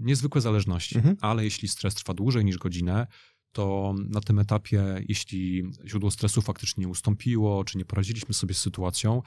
Niezwykłe zależności, mhm. ale jeśli stres trwa dłużej niż godzinę, to na tym etapie, jeśli źródło stresu faktycznie nie ustąpiło, czy nie poradziliśmy sobie z sytuacją,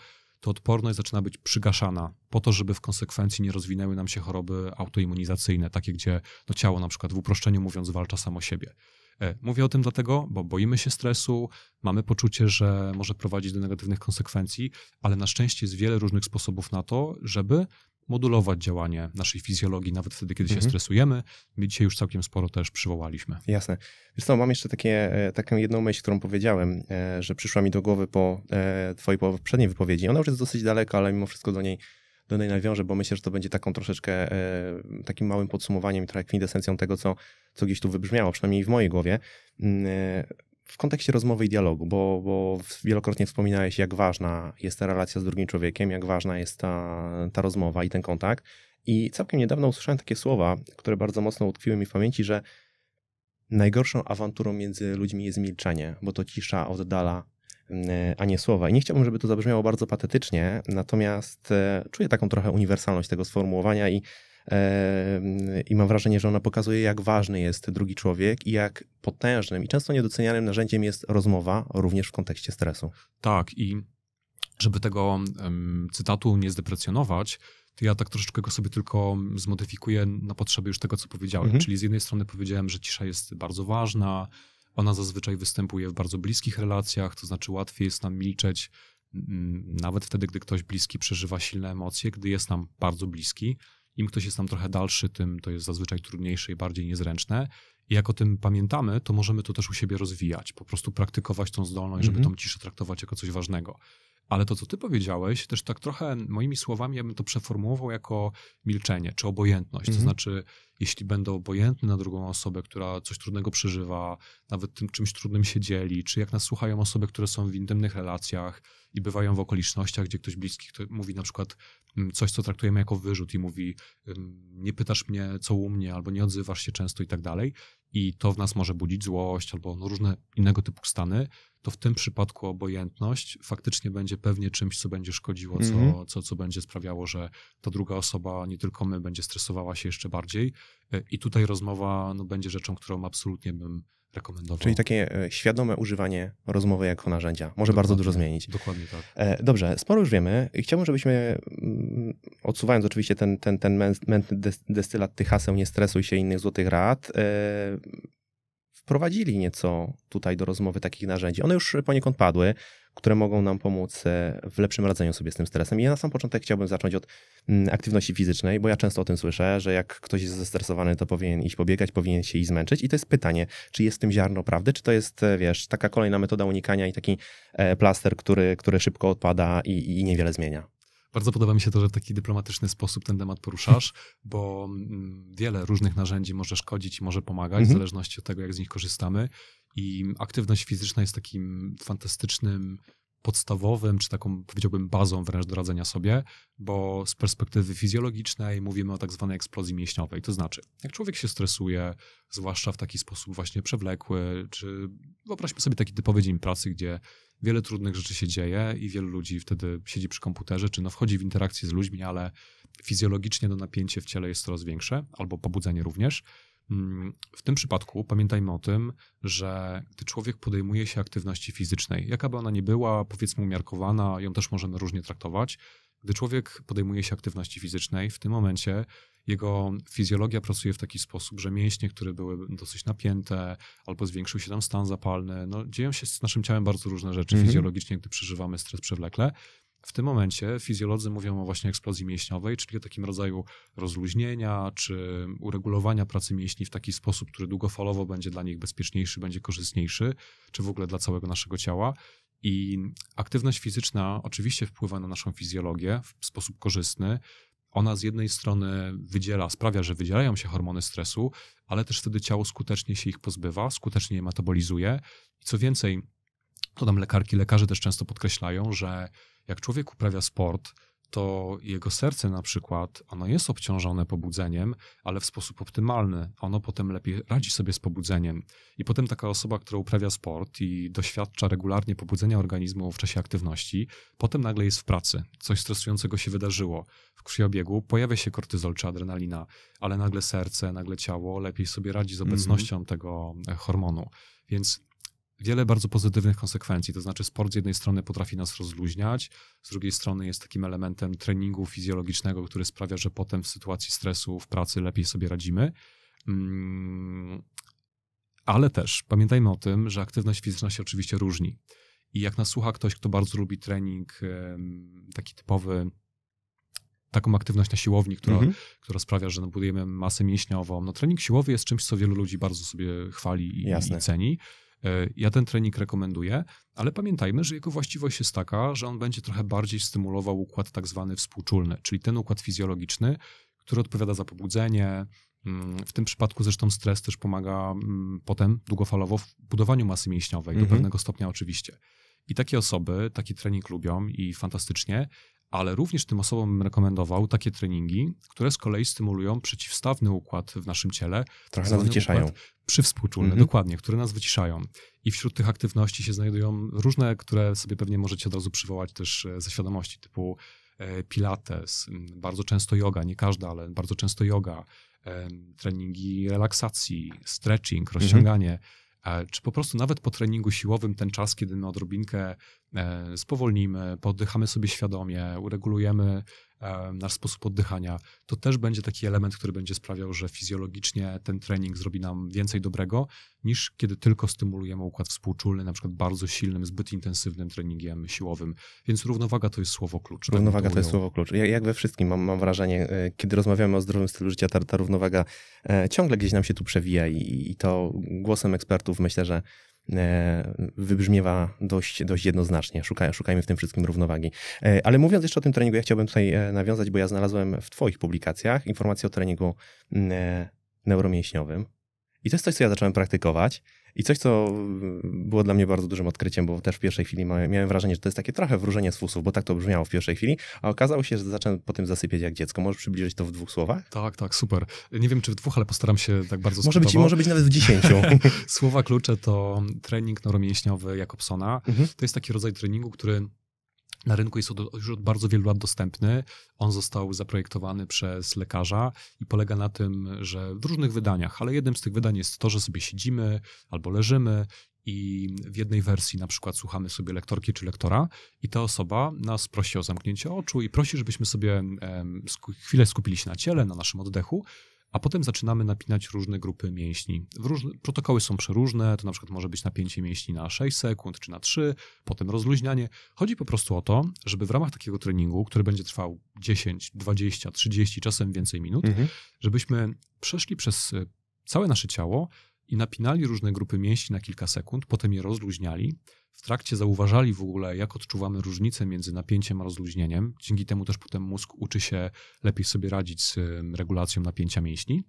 to odporność zaczyna być przygaszana po to, żeby w konsekwencji nie rozwinęły nam się choroby autoimmunizacyjne, takie gdzie no, ciało na przykład w uproszczeniu mówiąc walcza samo siebie. E, mówię o tym dlatego, bo boimy się stresu, mamy poczucie, że może prowadzić do negatywnych konsekwencji, ale na szczęście jest wiele różnych sposobów na to, żeby modulować działanie naszej fizjologii, nawet wtedy, kiedy się mhm. stresujemy. My dzisiaj już całkiem sporo też przywołaliśmy. Jasne. Wiesz co, mam jeszcze takie, e, taką jedną myśl, którą powiedziałem, e, że przyszła mi do głowy po e, twojej poprzedniej wypowiedzi. Ona już jest dosyć daleka, ale mimo wszystko do niej, do niej nawiążę, bo myślę, że to będzie taką troszeczkę takim małym podsumowaniem, trochę kwintesencją tego, co, co gdzieś tu wybrzmiało, przynajmniej w mojej głowie. Mm, w kontekście rozmowy i dialogu, bo, bo, wielokrotnie wspominałeś, jak ważna jest ta relacja z drugim człowiekiem, jak ważna jest ta, ta rozmowa i ten kontakt. I całkiem niedawno usłyszałem takie słowa, które bardzo mocno utkwiły mi w pamięci, że najgorszą awanturą między ludźmi jest milczenie, bo to cisza oddala, mm, a nie słowa. I nie chciałbym, żeby to zabrzmiało bardzo patetycznie, natomiast e, czuję taką trochę uniwersalność tego sformułowania i i mam wrażenie, że ona pokazuje, jak ważny jest drugi człowiek i jak potężnym i często niedocenianym narzędziem jest rozmowa, również w kontekście stresu. Tak, i żeby tego um, cytatu nie zdeprecjonować, to ja tak troszeczkę go sobie tylko zmodyfikuję na potrzeby już tego, co powiedziałem. Mhm. Czyli z jednej strony powiedziałem, że cisza jest bardzo ważna, ona zazwyczaj występuje w bardzo bliskich relacjach, to znaczy łatwiej jest nam milczeć mm, nawet wtedy, gdy ktoś bliski przeżywa silne emocje, gdy jest nam bardzo bliski. Im ktoś jest tam trochę dalszy, tym to jest zazwyczaj trudniejsze i bardziej niezręczne. I jak o tym pamiętamy, to możemy to też u siebie rozwijać, po prostu praktykować tą zdolność, żeby mhm. tą ciszę traktować jako coś ważnego. Ale to, co ty powiedziałeś, też tak trochę moimi słowami, ja bym to przeformułował jako milczenie czy obojętność. To mhm. znaczy, jeśli będę obojętny na drugą osobę, która coś trudnego przeżywa, nawet tym czymś trudnym się dzieli, czy jak nas słuchają osoby, które są w intymnych relacjach i bywają w okolicznościach, gdzie ktoś bliski mówi na przykład, Mm, coś, co traktujemy jako wyrzut i mówi, nie pytasz mnie, co u mnie, albo nie odzywasz się często i tak dalej, i to w nas może budzić złość albo no różne innego typu stany, to w tym przypadku obojętność faktycznie będzie pewnie czymś, co będzie szkodziło, mm -hmm. co, mhm. co, co będzie sprawiało, że ta druga osoba, nie tylko my, będzie stresowała się jeszcze bardziej. Y, I tutaj rozmowa no, będzie rzeczą, którą absolutnie bym rekomendował. Czyli takie e, świadome używanie rozmowy jako narzędzia może Dokładnie. bardzo dużo zmienić. Dokładnie tak. E, dobrze, sporo już wiemy i chciałbym, żebyśmy mm, odsuwając oczywiście ten, ten, ten mętny destylat tych haseł nie stresuj się innych złotych rad, e, wprowadzili nieco tutaj do rozmowy takich narzędzi. One już poniekąd padły, które mogą nam pomóc e, w lepszym radzeniu sobie z tym stresem. I ja na sam początek chciałbym zacząć od mm, aktywności fizycznej, bo ja często o tym słyszę, że jak ktoś jest zestresowany, to powinien iść pobiegać, powinien się i zmęczyć. I to jest pytanie, czy jest w tym ziarno prawdy, czy to jest, e, wiesz, taka kolejna metoda unikania i taki e, plaster, który, który szybko odpada i, i niewiele zmienia. Bardzo podoba mi się to, że w taki dyplomatyczny sposób ten temat poruszasz, bo mm, wiele różnych narzędzi może szkodzić i może pomagać, mhm. w zależności od tego, jak z nich korzystamy. I aktywność fizyczna jest takim fantastycznym podstawowym, czy taką powiedziałbym bazą wręcz do radzenia sobie, bo z perspektywy fizjologicznej mówimy o tak zwanej eksplozji mięśniowej. To znaczy, jak człowiek się stresuje, zwłaszcza w taki sposób właśnie przewlekły, czy wyobraźmy sobie taki typowy dzień pracy, gdzie wiele trudnych rzeczy się dzieje i wielu ludzi wtedy siedzi przy komputerze, czy no wchodzi w interakcję z ludźmi, ale fizjologicznie to napięcie w ciele jest coraz większe, albo pobudzenie również. Mm, w tym przypadku pamiętajmy o tym, że gdy człowiek podejmuje się aktywności fizycznej, jakaby ona nie była, powiedzmy umiarkowana, ją też możemy różnie traktować. Gdy człowiek podejmuje się aktywności fizycznej, w tym momencie jego fizjologia pracuje w taki sposób, że mięśnie, które były dosyć napięte, albo zwiększył się tam stan zapalny, no, dzieją się z naszym ciałem bardzo różne rzeczy mhm. fizjologicznie, gdy przeżywamy stres przewlekle. W tym momencie fizjolodzy mówią o właśnie eksplozji mięśniowej, czyli o takim rodzaju rozluźnienia czy uregulowania pracy mięśni w taki sposób, który długofalowo będzie dla nich bezpieczniejszy, będzie korzystniejszy, czy w ogóle dla całego naszego ciała. I aktywność fizyczna oczywiście wpływa na naszą fizjologię w sposób korzystny, ona z jednej strony wydziela, sprawia, że wydzielają się hormony stresu, ale też wtedy ciało skutecznie się ich pozbywa, skutecznie je metabolizuje. I co więcej, to tam lekarki, lekarze też często podkreślają, że jak człowiek uprawia sport, to jego serce na przykład, ono jest obciążone pobudzeniem, ale w sposób optymalny. Ono potem lepiej radzi sobie z pobudzeniem. I potem taka osoba, która uprawia sport i doświadcza regularnie pobudzenia organizmu w czasie aktywności, potem nagle jest w pracy. Coś stresującego się wydarzyło. W krwiobiegu pojawia się kortyzol czy adrenalina, ale nagle serce, nagle ciało lepiej sobie radzi z mhm. obecnością mm -hmm. tego e, hormonu. Więc wiele bardzo pozytywnych konsekwencji. To znaczy, sport z jednej strony potrafi nas rozluźniać, z drugiej strony jest takim elementem treningu fizjologicznego, który sprawia, że potem w sytuacji stresu, w pracy lepiej sobie radzimy. Mm, ale też pamiętajmy o tym, że aktywność fizyczna się oczywiście różni. I jak nas słucha ktoś, kto bardzo lubi trening, taki typowy, taką aktywność na siłowni, która, mhm. która sprawia, że no, budujemy masę mięśniową. No, trening siłowy jest czymś, co wielu ludzi bardzo sobie chwali i, i ceni. E, ja ten trening rekomenduję, ale pamiętajmy, że jego właściwość jest taka, że on będzie trochę bardziej stymulował układ tak zwany współczulny, czyli ten układ fizjologiczny, który odpowiada za pobudzenie. Mm, w tym przypadku zresztą stres też pomaga mm, potem długofalowo w budowaniu masy mięśniowej, mhm. do pewnego stopnia oczywiście. I takie osoby taki trening lubią i fantastycznie, ale również tym osobom rekomendował takie treningi, które z kolei stymulują przeciwstawny układ w naszym ciele. Trochę nas wyciszają. Przywspółczulny, mhm. dokładnie, które nas wyciszają. I wśród tych aktywności się znajdują różne, które sobie pewnie możecie od razu przywołać też e, ze świadomości, typu e, pilates, bardzo często yoga, nie każda, ale bardzo często yoga, treningi relaksacji, stretching, mhm. rozciąganie. E, czy po prostu nawet po treningu siłowym ten czas, kiedy my odrobinkę e, spowolnimy, poddychamy sobie świadomie, uregulujemy E, nasz sposób oddychania, to też będzie taki element, który będzie sprawiał, że fizjologicznie ten trening zrobi nam więcej dobrego, niż kiedy tylko stymulujemy układ współczulny, na przykład bardzo silnym, zbyt intensywnym treningiem siłowym. Więc równowaga to jest słowo klucz. Tak równowaga to jest słowo klucz. Jak, jak we wszystkim mam, mam wrażenie, e, kiedy rozmawiamy o zdrowym stylu życia, ta, ta równowaga e, ciągle gdzieś nam się tu przewija i, i to głosem ekspertów myślę, że E, wybrzmiewa dość, dość jednoznacznie. Szukaj, szukajmy w tym wszystkim równowagi. E, ale mówiąc jeszcze o tym treningu, ja chciałbym tutaj e, nawiązać, bo ja znalazłem w Twoich publikacjach informację o treningu mm, neuromięśniowym. I to jest coś, co ja zacząłem praktykować. I coś, co mm, było dla mnie bardzo dużym odkryciem, bo też w pierwszej chwili miałem wrażenie, że to jest takie trochę wróżenie z fusów, bo tak to brzmiało w pierwszej chwili, a okazało się, że zacząłem po tym zasypiać jak dziecko. Możesz przybliżyć to w dwóch słowach? Tak, tak, super. Nie wiem, czy w dwóch, ale postaram się tak bardzo Może być, może być nawet w dziesięciu. Słowa klucze to trening neuromięśniowy Jakobsona. Mhm. To jest taki rodzaj treningu, który na rynku jest już od bardzo wielu lat dostępny. On został zaprojektowany przez lekarza i polega na tym, że w różnych wydaniach, ale jednym z tych wydań jest to, że sobie siedzimy albo leżymy i w jednej wersji na przykład słuchamy sobie lektorki czy lektora i ta osoba nas prosi o zamknięcie oczu i prosi, żebyśmy sobie chwilę skupili się na ciele, na naszym oddechu a potem zaczynamy napinać różne grupy mięśni. Różne, protokoły są przeróżne, to na przykład może być napięcie mięśni na 6 sekund czy na 3, potem rozluźnianie. Chodzi po prostu o to, żeby w ramach takiego treningu, który będzie trwał 10, 20, 30, czasem więcej minut, mhm. żebyśmy przeszli przez e, całe nasze ciało i napinali różne grupy mięśni na kilka sekund, potem je rozluźniali w trakcie zauważali w ogóle, jak odczuwamy różnicę między napięciem a rozluźnieniem. Dzięki temu też potem mózg uczy się lepiej sobie radzić z regulacją napięcia mięśni.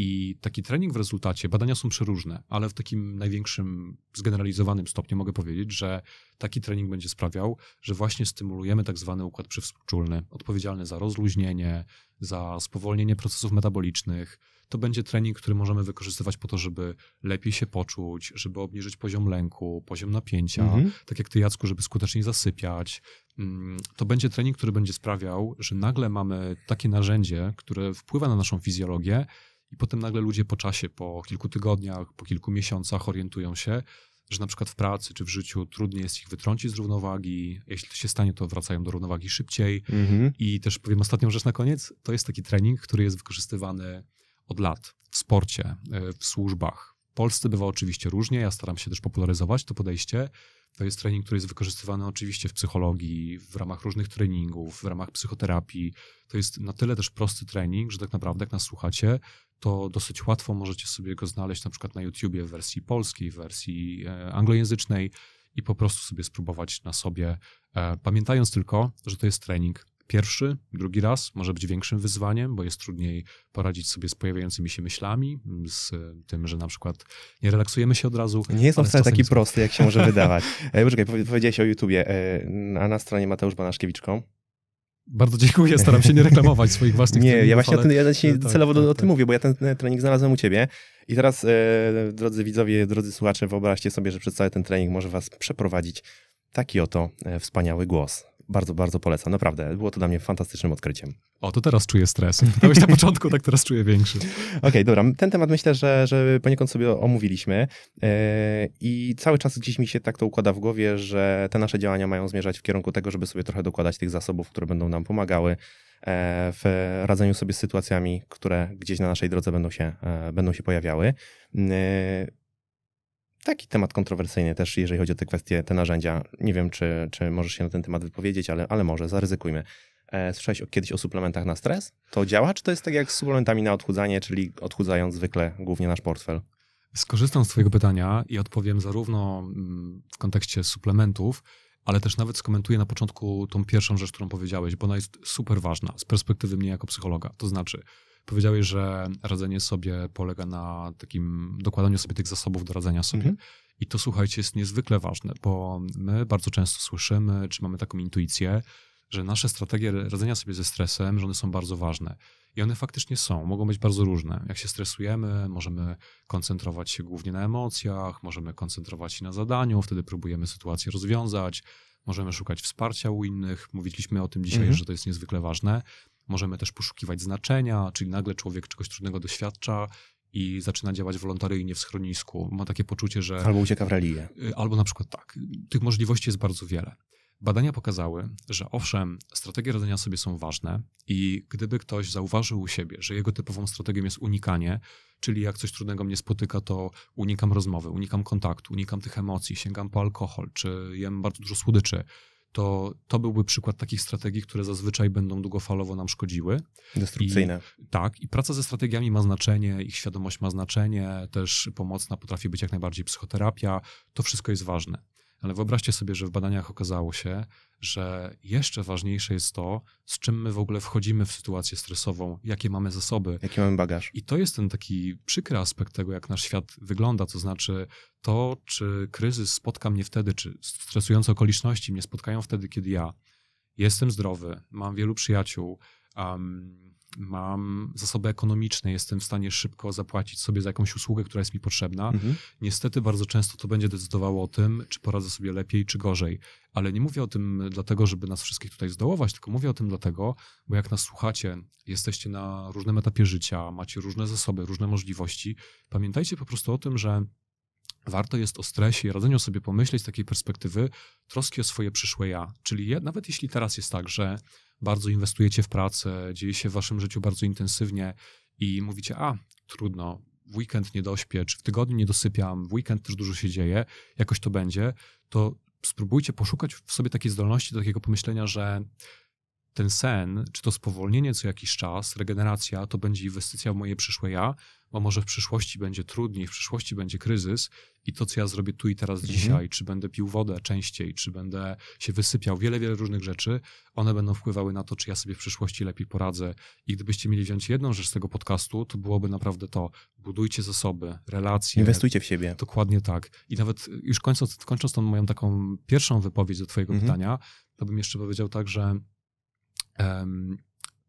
I taki trening w rezultacie, badania są przeróżne, ale w takim największym zgeneralizowanym stopniu mogę powiedzieć, że taki trening będzie sprawiał, że właśnie stymulujemy tak zwany układ przywspółczulny, odpowiedzialny za rozluźnienie, za spowolnienie procesów metabolicznych. To będzie trening, który możemy wykorzystywać po to, żeby lepiej się poczuć, żeby obniżyć poziom lęku, poziom napięcia, mhm. tak jak ty Jacku, żeby skutecznie zasypiać. Mm, to będzie trening, który będzie sprawiał, że nagle mamy takie narzędzie, które wpływa na naszą fizjologię, i potem nagle ludzie po czasie, po kilku tygodniach, po kilku miesiącach orientują się, że na przykład w pracy czy w życiu trudniej jest ich wytrącić z równowagi. Jeśli to się stanie, to wracają do równowagi szybciej. Mhm. I też powiem ostatnią rzecz na koniec. To jest taki trening, który jest wykorzystywany od lat w sporcie, e, w służbach. W Polsce bywa oczywiście różnie. Ja staram się też popularyzować to podejście. To jest trening, który jest wykorzystywany oczywiście w psychologii, w ramach różnych treningów, w ramach psychoterapii. To jest na tyle też prosty trening, że tak naprawdę, jak nas słuchacie, to dosyć łatwo możecie sobie go znaleźć na przykład na YouTubie w wersji polskiej, w wersji e, anglojęzycznej i po prostu sobie spróbować na sobie, e, pamiętając tylko, że to jest trening pierwszy, drugi raz może być większym wyzwaniem, bo jest trudniej poradzić sobie z pojawiającymi się myślami, mm, z e, tym, że na przykład nie relaksujemy się od razu. Nie jest on wcale taki jest... prosty, jak się może wydawać. Poczekaj, powiedziałeś o YouTubie, a na stronie Mateusz Banaszkiewiczką. Bardzo dziękuję, staram się nie reklamować swoich własnych Nie, treningów, ja właśnie ale... o tym, ja dzisiaj tak, celowo tak, o, tak. mówię, bo ja ten e, trening znalazłem u ciebie. I teraz, e, drodzy widzowie, drodzy słuchacze, wyobraźcie sobie, że przez cały ten trening może was przeprowadzić taki oto e, wspaniały głos bardzo, bardzo polecam. Naprawdę, było to dla mnie fantastycznym odkryciem. O, to teraz czuję stres. Dałeś na początku, tak teraz czuję większy. Okej, okay, dobra. Ten temat myślę, że, że poniekąd sobie omówiliśmy e, i cały czas gdzieś mi się tak to układa w głowie, że te nasze działania mają zmierzać w kierunku tego, żeby sobie trochę dokładać tych zasobów, które będą nam pomagały e, w radzeniu sobie z sytuacjami, które gdzieś na naszej drodze będą się, e, będą się pojawiały taki temat kontrowersyjny też, jeżeli chodzi o te kwestie, te narzędzia. Nie wiem, czy, czy możesz się na ten temat wypowiedzieć, ale, ale może, zaryzykujmy. E, słyszałeś kiedyś o suplementach na stres? To działa, czy to jest tak jak z suplementami na odchudzanie, czyli odchudzając zwykle głównie nasz portfel? Skorzystam z Twojego pytania i odpowiem zarówno mm, w kontekście suplementów, ale też nawet skomentuję na początku tą pierwszą rzecz, którą powiedziałeś, bo ona jest super ważna z perspektywy mnie jako psychologa. To znaczy, Powiedziałeś, że radzenie sobie polega na takim dokładaniu sobie tych zasobów do radzenia sobie. Mhm. I to słuchajcie, jest niezwykle ważne, bo my bardzo często słyszymy, czy mamy taką intuicję, że nasze strategie radzenia sobie ze stresem, że one są bardzo ważne. I one faktycznie są, mogą być bardzo różne. Jak się stresujemy, możemy koncentrować się głównie na emocjach, możemy koncentrować się na zadaniu, wtedy próbujemy sytuację rozwiązać, możemy szukać wsparcia u innych. Mówiliśmy o tym dzisiaj, mhm. że to jest niezwykle ważne. Możemy też poszukiwać znaczenia, czyli nagle człowiek czegoś trudnego doświadcza i zaczyna działać wolontaryjnie w schronisku. Ma takie poczucie, że. Albo ucieka w relię. Y, albo na przykład tak. Tych możliwości jest bardzo wiele. Badania pokazały, że owszem, strategie radzenia sobie są ważne i gdyby ktoś zauważył u siebie, że jego typową strategią jest unikanie, czyli jak coś trudnego mnie spotyka, to unikam rozmowy, unikam kontaktu, unikam tych emocji, sięgam po alkohol, czy jem bardzo dużo słodyczy, to to byłby przykład takich strategii, które zazwyczaj będą długofalowo nam szkodziły. Destrukcyjne. I, tak, i praca ze strategiami ma znaczenie, ich świadomość ma znaczenie, też pomocna potrafi być jak najbardziej psychoterapia. To wszystko jest ważne. Ale wyobraźcie sobie, że w badaniach okazało się, że jeszcze ważniejsze jest to, z czym my w ogóle wchodzimy w sytuację stresową, jakie mamy zasoby. Jaki mamy bagaż. I to jest ten taki przykry aspekt tego, jak nasz świat wygląda, to znaczy to, czy kryzys spotka mnie wtedy, czy stresujące okoliczności mnie spotkają wtedy, kiedy ja jestem zdrowy, mam wielu przyjaciół, Um, mam zasoby ekonomiczne, jestem w stanie szybko zapłacić sobie za jakąś usługę, która jest mi potrzebna. Mhm. Niestety bardzo często to będzie decydowało o tym, czy poradzę sobie lepiej, czy gorzej. Ale nie mówię o tym dlatego, żeby nas wszystkich tutaj zdołować, tylko mówię o tym dlatego, bo jak nas słuchacie, jesteście na różnym etapie życia, macie różne zasoby, różne możliwości. Pamiętajcie po prostu o tym, że warto jest o stresie i radzeniu sobie pomyśleć z takiej perspektywy troski o swoje przyszłe ja. Czyli nawet jeśli teraz jest tak, że bardzo inwestujecie w pracę, dzieje się w waszym życiu bardzo intensywnie i mówicie, a trudno, w weekend nie dośpię, czy w tygodniu nie dosypiam, w weekend też dużo się dzieje, jakoś to będzie, to spróbujcie poszukać w sobie takiej zdolności do takiego pomyślenia, że ten sen, czy to spowolnienie co jakiś czas, regeneracja, to będzie inwestycja w moje przyszłe ja, bo może w przyszłości będzie trudniej, w przyszłości będzie kryzys i to, co ja zrobię tu i teraz mhm. dzisiaj, czy będę pił wodę częściej, czy będę się wysypiał, wiele, wiele różnych rzeczy, one będą wpływały na to, czy ja sobie w przyszłości lepiej poradzę. I gdybyście mieli wziąć jedną rzecz z tego podcastu, to byłoby naprawdę to. Budujcie zasoby, relacje. Inwestujcie w siebie. Dokładnie tak. I nawet y, już kończąc, kończąc tą moją taką pierwszą wypowiedź do twojego mhm. pytania, to bym jeszcze powiedział tak, że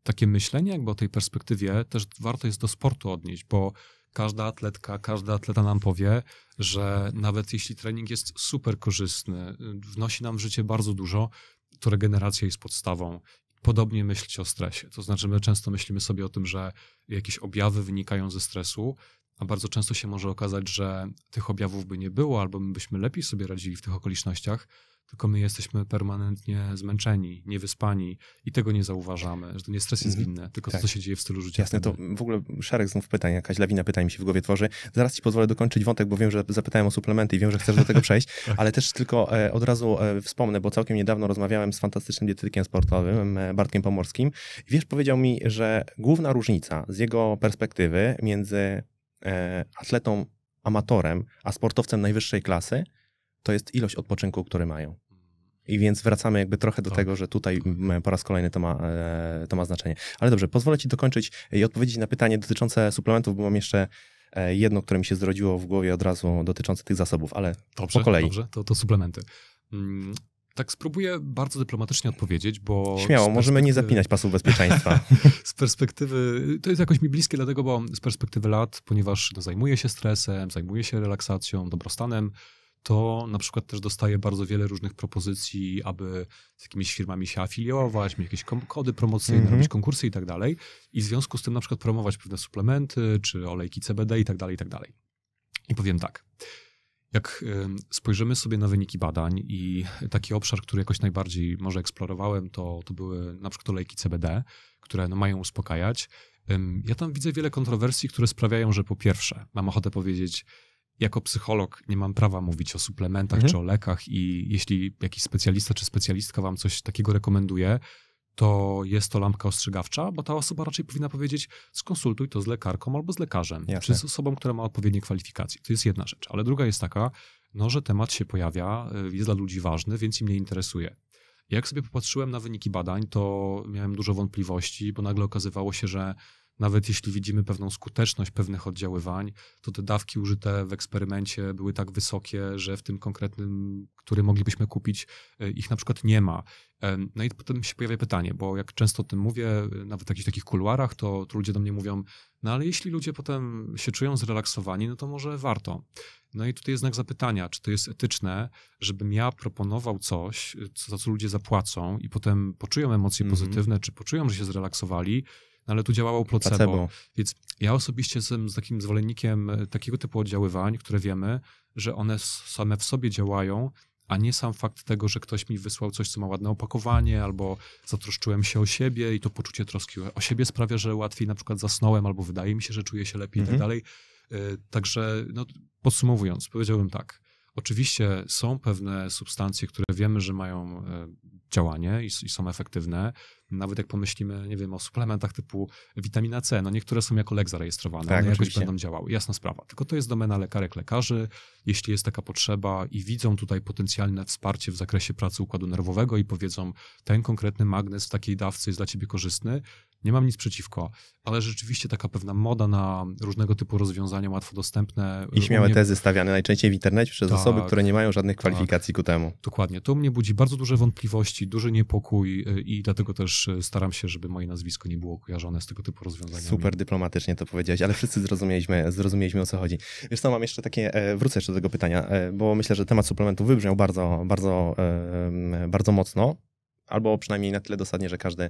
takie myślenie jakby o tej perspektywie też warto jest do sportu odnieść, bo każda atletka, każdy atleta nam powie, że nawet jeśli trening jest super korzystny, y, wnosi nam w życie bardzo dużo, to regeneracja jest podstawą. Podobnie myśleć o stresie. To znaczy, my często myślimy sobie o tym, że jakieś objawy wynikają ze stresu, a bardzo często się może okazać, że tych objawów by nie było, albo my byśmy lepiej sobie radzili w tych okolicznościach, tylko my jesteśmy permanentnie zmęczeni, niewyspani i tego nie zauważamy, że to nie stres jest mhm. winny, tylko tak. to, co się dzieje w stylu życia. Jasne, wtedy. to w ogóle szereg znów pytań, jakaś lawina pytań mi się w głowie tworzy. Zaraz ci pozwolę dokończyć wątek, bo wiem, że zapytałem o suplementy i wiem, że chcesz do tego przejść, tak. ale też tylko e, od razu e, wspomnę, bo całkiem niedawno rozmawiałem z fantastycznym dietetykiem sportowym, e, Bartkiem Pomorskim. wiesz, powiedział mi, że główna różnica z jego perspektywy między atletą amatorem, a sportowcem najwyższej klasy to jest ilość odpoczynku, który mają. I mhm. więc wracamy jakby trochę do tak. tego, że tutaj po raz kolejny to ma, e, to ma znaczenie. Ale dobrze, pozwolę Ci dokończyć e, i odpowiedzieć na pytanie dotyczące suplementów, bo mam jeszcze e, jedno, które mi się zrodziło w głowie od razu dotyczące tych zasobów, ale dobrze, po kolei. Dobrze, to, to suplementy. Mm, tak, spróbuję bardzo dyplomatycznie odpowiedzieć, bo. Śmiało, możemy nie zapinać pasów bezpieczeństwa. z perspektywy. To jest jakoś mi bliskie, dlatego, bo z perspektywy lat, ponieważ no, zajmuję się stresem, zajmuję się relaksacją, dobrostanem, to na przykład też dostaję bardzo wiele różnych propozycji, aby z jakimiś firmami się afiliować, mieć jakieś kody promocyjne, mm -hmm. robić konkursy i tak dalej. I w związku z tym na przykład promować pewne suplementy, czy olejki CBD i tak dalej, i tak dalej. I powiem tak. Jak spojrzymy sobie na wyniki badań i taki obszar, który jakoś najbardziej może eksplorowałem, to, to były na przykład olejki CBD, które no mają uspokajać. Ja tam widzę wiele kontrowersji, które sprawiają, że po pierwsze, mam ochotę powiedzieć, jako psycholog nie mam prawa mówić o suplementach mhm. czy o lekach i jeśli jakiś specjalista czy specjalistka wam coś takiego rekomenduje, to jest to lampka ostrzegawcza, bo ta osoba raczej powinna powiedzieć: skonsultuj to z lekarką albo z lekarzem, Jasne. czy z osobą, która ma odpowiednie kwalifikacje. To jest jedna rzecz. Ale druga jest taka, no, że temat się pojawia, y, jest dla ludzi ważny, więc im nie interesuje. Jak sobie popatrzyłem na wyniki badań, to miałem dużo wątpliwości, bo nagle okazywało się, że nawet jeśli widzimy pewną skuteczność pewnych oddziaływań, to te dawki użyte w eksperymencie były tak wysokie, że w tym konkretnym, który moglibyśmy kupić, e, ich na przykład nie ma. E, no i potem się pojawia pytanie, bo jak często o tym mówię, e, nawet w jakichś takich kuluarach, to, to ludzie do mnie mówią, no ale jeśli ludzie potem się czują zrelaksowani, no to może warto. No i tutaj jest znak zapytania, czy to jest etyczne, żebym ja proponował coś, co, za co ludzie zapłacą i potem poczują emocje mm -hmm. pozytywne, czy poczują, że się zrelaksowali, ale tu działało placebo. placebo. Więc ja osobiście jestem z takim zwolennikiem e, takiego typu oddziaływań, które wiemy, że one same w sobie działają, a nie sam fakt tego, że ktoś mi wysłał coś, co ma ładne opakowanie, albo zatroszczyłem się o siebie i to poczucie troski o siebie sprawia, że łatwiej na przykład zasnąłem, albo wydaje mi się, że czuję się lepiej mhm. i tak mhm. dalej. E, także no, podsumowując, powiedziałbym tak. Oczywiście są pewne substancje, które wiemy, że mają e, działanie i, i, są efektywne. Nawet jak pomyślimy, nie wiem, o suplementach typu witamina C, no niektóre są jako lek zarejestrowane, tak, one jakoś będą działały, jasna sprawa. Tylko to jest domena lekarek, lekarzy. Jeśli jest taka potrzeba i widzą tutaj potencjalne wsparcie w zakresie pracy układu nerwowego i powiedzą, ten konkretny magnes w takiej dawce jest dla ciebie korzystny, nie mam nic przeciwko, ale rzeczywiście taka pewna moda na różnego typu rozwiązania łatwo dostępne. I śmiałe mnie... tezy stawiane najczęściej w internecie przez tak, osoby, które nie mają żadnych tak. kwalifikacji tak, ku temu. Dokładnie. To mnie budzi bardzo duże wątpliwości, duży niepokój e, i dlatego też e, staram się, żeby moje nazwisko nie było kojarzone z tego typu rozwiązaniami. Super dyplomatycznie to powiedziałeś, ale wszyscy zrozumieliśmy, zrozumieliśmy o co chodzi. Wiesz co, mam jeszcze takie, e, wrócę jeszcze do tego pytania, bo myślę, że temat suplementu wybrzmiał bardzo, bardzo, bardzo mocno albo przynajmniej na tyle dosadnie, że każdy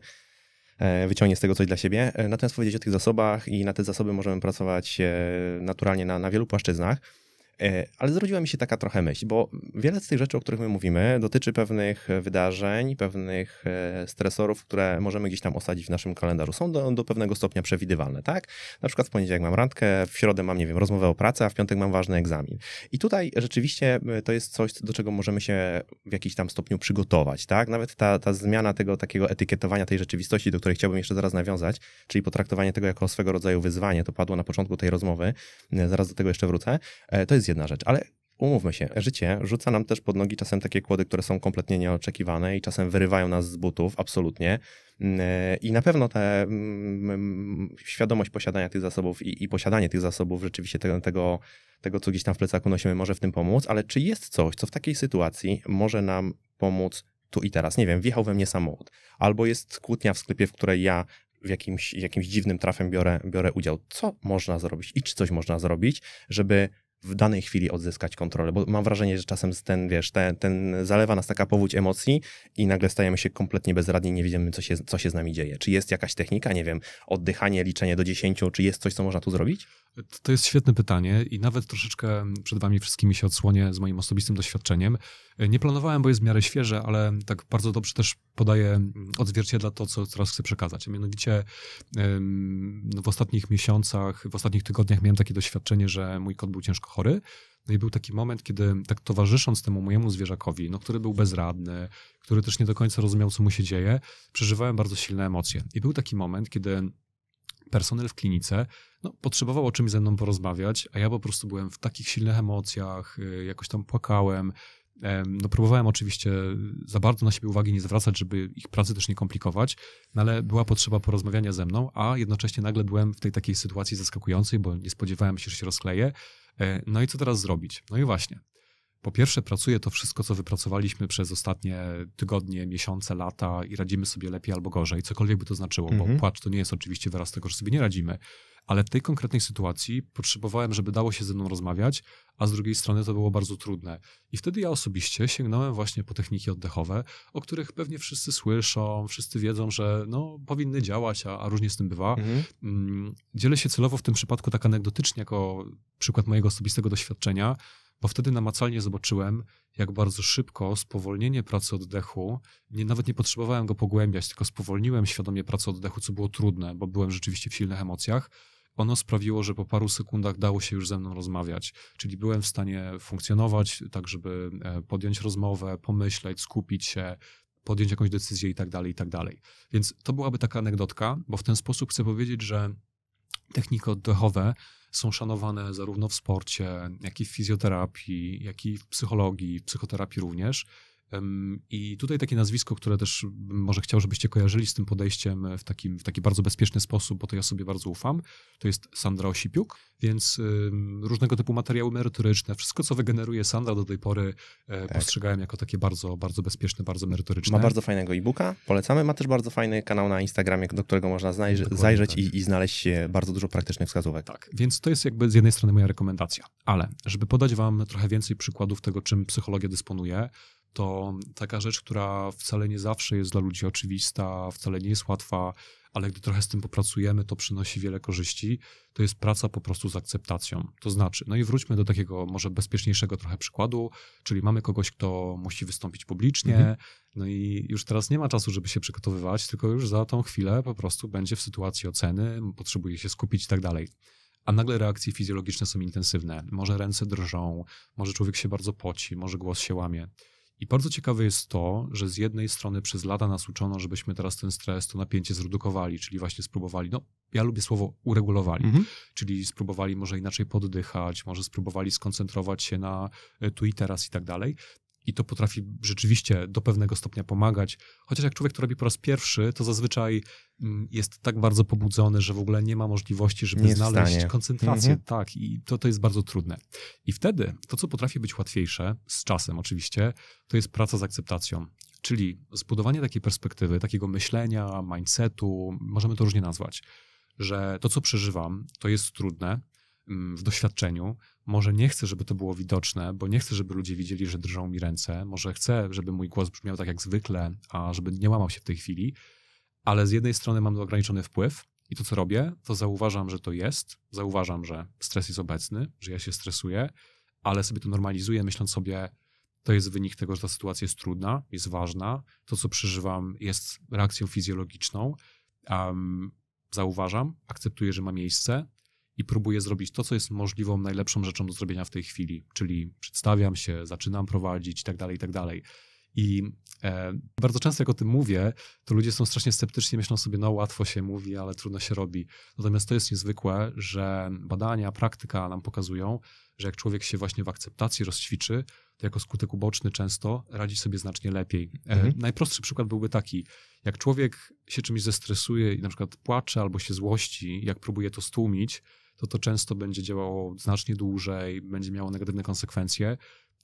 E, wyciągnie z tego coś dla siebie. E, natomiast powiedzieć o tych zasobach i na te zasoby możemy pracować e, naturalnie na, na wielu płaszczyznach. E, ale zrodziła mi się taka trochę myśl, bo wiele z tych rzeczy, o których my mówimy, dotyczy pewnych wydarzeń, pewnych e, stresorów, które możemy gdzieś tam osadzić w naszym kalendarzu. Są do, do pewnego stopnia przewidywalne, tak? Na przykład w poniedziałek mam randkę, w środę mam, nie wiem, rozmowę o pracy, a w piątek mam ważny egzamin. I tutaj rzeczywiście e, to jest coś, do czego możemy się w jakiś tam stopniu przygotować, tak? Nawet ta, ta zmiana tego takiego etykietowania tej rzeczywistości, do której chciałbym jeszcze zaraz nawiązać, czyli potraktowanie tego jako swego rodzaju wyzwanie, to padło na początku tej rozmowy, zaraz do tego jeszcze wrócę, to jest jedna rzecz, ale umówmy się, życie rzuca nam też pod nogi czasem takie kłody, które są kompletnie nieoczekiwane i czasem wyrywają nas z butów, absolutnie. Mm, e, I na pewno ta mm, mm, świadomość posiadania tych zasobów i, i posiadanie tych zasobów rzeczywiście tego, tego, tego, co gdzieś tam w plecaku nosimy, może w tym pomóc, ale czy jest coś, co w takiej sytuacji może nam pomóc tu i teraz? Nie wiem, wjechał we mnie samochód, albo jest kłótnia w sklepie, w której ja w jakimś, jakimś dziwnym trafem biorę, biorę udział. Co można zrobić i czy coś można zrobić, żeby w danej chwili odzyskać kontrolę, bo mam wrażenie, że czasem ten, wiesz, ten, ten zalewa nas taka powódź emocji i nagle stajemy się kompletnie bezradni, nie widzimy, co się, co się z nami dzieje. Czy jest jakaś technika, nie wiem, oddychanie, liczenie do 10, czy jest coś, co można tu zrobić? To jest świetne pytanie i nawet troszeczkę przed wami wszystkimi się odsłonię z moim osobistym doświadczeniem. Nie planowałem, bo jest w miarę świeże, ale tak bardzo dobrze też podaje mm, odzwierciedla to, co teraz chcę przekazać. A mianowicie w ostatnich miesiącach, w ostatnich tygodniach miałem takie doświadczenie, że mój kot był ciężko chory. No i był taki moment, kiedy tak towarzysząc temu mojemu zwierzakowi, no, który był bezradny, który też nie do końca rozumiał, co mu się dzieje, przeżywałem bardzo silne emocje. I był taki moment, kiedy personel w klinice no, potrzebował o czymś ze mną porozmawiać, a ja po prostu byłem w takich silnych emocjach, y, jakoś tam płakałem, no, próbowałem oczywiście za bardzo na siebie uwagi nie zwracać, żeby ich pracy też nie komplikować, no ale była potrzeba porozmawiania ze mną, a jednocześnie nagle byłem w tej takiej sytuacji zaskakującej, bo nie spodziewałem się, że się rozkleję. E, no i co teraz zrobić? No i właśnie. Po pierwsze, pracuję to wszystko, co wypracowaliśmy przez ostatnie tygodnie, miesiące, lata i radzimy sobie lepiej albo gorzej, cokolwiek by to znaczyło, mhm. bo płacz to nie jest oczywiście wyraz tego, że sobie nie radzimy, ale w tej konkretnej sytuacji potrzebowałem, żeby dało się ze mną rozmawiać, a z drugiej strony to było bardzo trudne. I wtedy ja osobiście sięgnąłem właśnie po techniki oddechowe, o których pewnie wszyscy słyszą, wszyscy wiedzą, że no, powinny działać, a, a różnie z tym bywa. Mhm. Mm, dzielę się celowo w tym przypadku tak anegdotycznie, jako przykład mojego osobistego doświadczenia, bo wtedy namacalnie zobaczyłem, jak bardzo szybko spowolnienie pracy oddechu, nie, nawet nie potrzebowałem go pogłębiać, tylko spowolniłem świadomie pracę oddechu, co było trudne, bo byłem rzeczywiście w silnych emocjach ono sprawiło, że po paru sekundach dało się już ze mną rozmawiać, czyli byłem w stanie funkcjonować tak, żeby e, podjąć rozmowę, pomyśleć, skupić się, podjąć jakąś decyzję i tak dalej, i tak dalej. Więc to byłaby taka anegdotka, bo w ten sposób chcę powiedzieć, że techniki oddechowe są szanowane zarówno w sporcie, jak i w fizjoterapii, jak i w psychologii, w psychoterapii również. I tutaj takie nazwisko, które też może chciał, żebyście kojarzyli z tym podejściem e, w, takim, w taki bardzo bezpieczny sposób, bo to ja sobie bardzo ufam, to jest Sandra Osipiuk, więc różnego typu materiały merytoryczne, wszystko co wygeneruje Sandra do tej pory e, tak. postrzegałem jako takie bardzo, bardzo bezpieczne, bardzo merytoryczne. Ma bardzo fajnego e-booka, polecamy, ma też bardzo fajny kanał na Instagramie, do którego można znajrze, zajrzeć tak. i, i znaleźć bardzo dużo praktycznych wskazówek. Tak, więc to jest jakby z jednej strony moja rekomendacja, ale żeby podać wam trochę więcej przykładów tego, czym psychologia dysponuje, to taka rzecz, która wcale nie zawsze jest dla ludzi oczywista, wcale nie jest łatwa, ale gdy trochę z tym popracujemy, to przynosi wiele korzyści. To jest praca po prostu z akceptacją. To znaczy, no i wróćmy do takiego może bezpieczniejszego trochę przykładu, czyli mamy kogoś, kto musi wystąpić publicznie, mhm. no i już teraz nie ma czasu, żeby się przygotowywać, tylko już za tą chwilę po prostu będzie w sytuacji oceny, potrzebuje się skupić i tak dalej a nagle reakcje fizjologiczne są intensywne. Może ręce drżą, może człowiek się bardzo poci, może głos się łamie. I bardzo ciekawe jest to, że z jednej strony przez lata nas uczono, żebyśmy teraz ten stres, to napięcie zredukowali, czyli właśnie spróbowali, no ja lubię słowo uregulowali, mhm. czyli spróbowali może inaczej poddychać, może spróbowali skoncentrować się na e, tu i teraz i tak dalej i to potrafi rzeczywiście do pewnego stopnia pomagać. Chociaż jak człowiek to robi po raz pierwszy, to zazwyczaj mm, jest tak bardzo pobudzony, że w ogóle nie ma możliwości, żeby znaleźć koncentrację. Mhm. Tak, i to, to jest bardzo trudne. I wtedy to, co potrafi być łatwiejsze, z czasem oczywiście, to jest praca z akceptacją. Czyli zbudowanie takiej perspektywy, takiego myślenia, mindsetu, możemy to różnie nazwać, że to, co przeżywam, to jest trudne, Mm, w doświadczeniu. Może nie chcę, żeby to było widoczne, bo nie chcę, żeby ludzie widzieli, że drżą mi ręce. Może chcę, żeby mój głos brzmiał tak jak zwykle, a żeby nie łamał się w tej chwili. Ale z jednej strony mam ograniczony wpływ i to, co robię, to zauważam, że to jest. Zauważam, że stres jest obecny, że ja się stresuję, ale sobie to normalizuję, myśląc sobie, to jest wynik tego, że ta sytuacja jest trudna, jest ważna. To, co przeżywam, jest reakcją fizjologiczną. Um, zauważam, akceptuję, że ma miejsce i próbuję zrobić to, co jest możliwą najlepszą rzeczą do zrobienia w tej chwili, czyli przedstawiam się, zaczynam prowadzić itd., tak itd. Tak I e, bardzo często, jak o tym mówię, to ludzie są strasznie sceptyczni, myślą sobie, no łatwo się mówi, ale trudno się robi. Natomiast to jest niezwykłe, że badania, praktyka nam pokazują, że jak człowiek się właśnie w akceptacji rozćwiczy, to jako skutek uboczny często radzi sobie znacznie lepiej. E, mhm. najprostszy przykład byłby taki, jak człowiek się czymś zestresuje i na przykład płacze albo się złości, jak próbuje to stłumić, to to często będzie działało znacznie dłużej, będzie miało negatywne konsekwencje.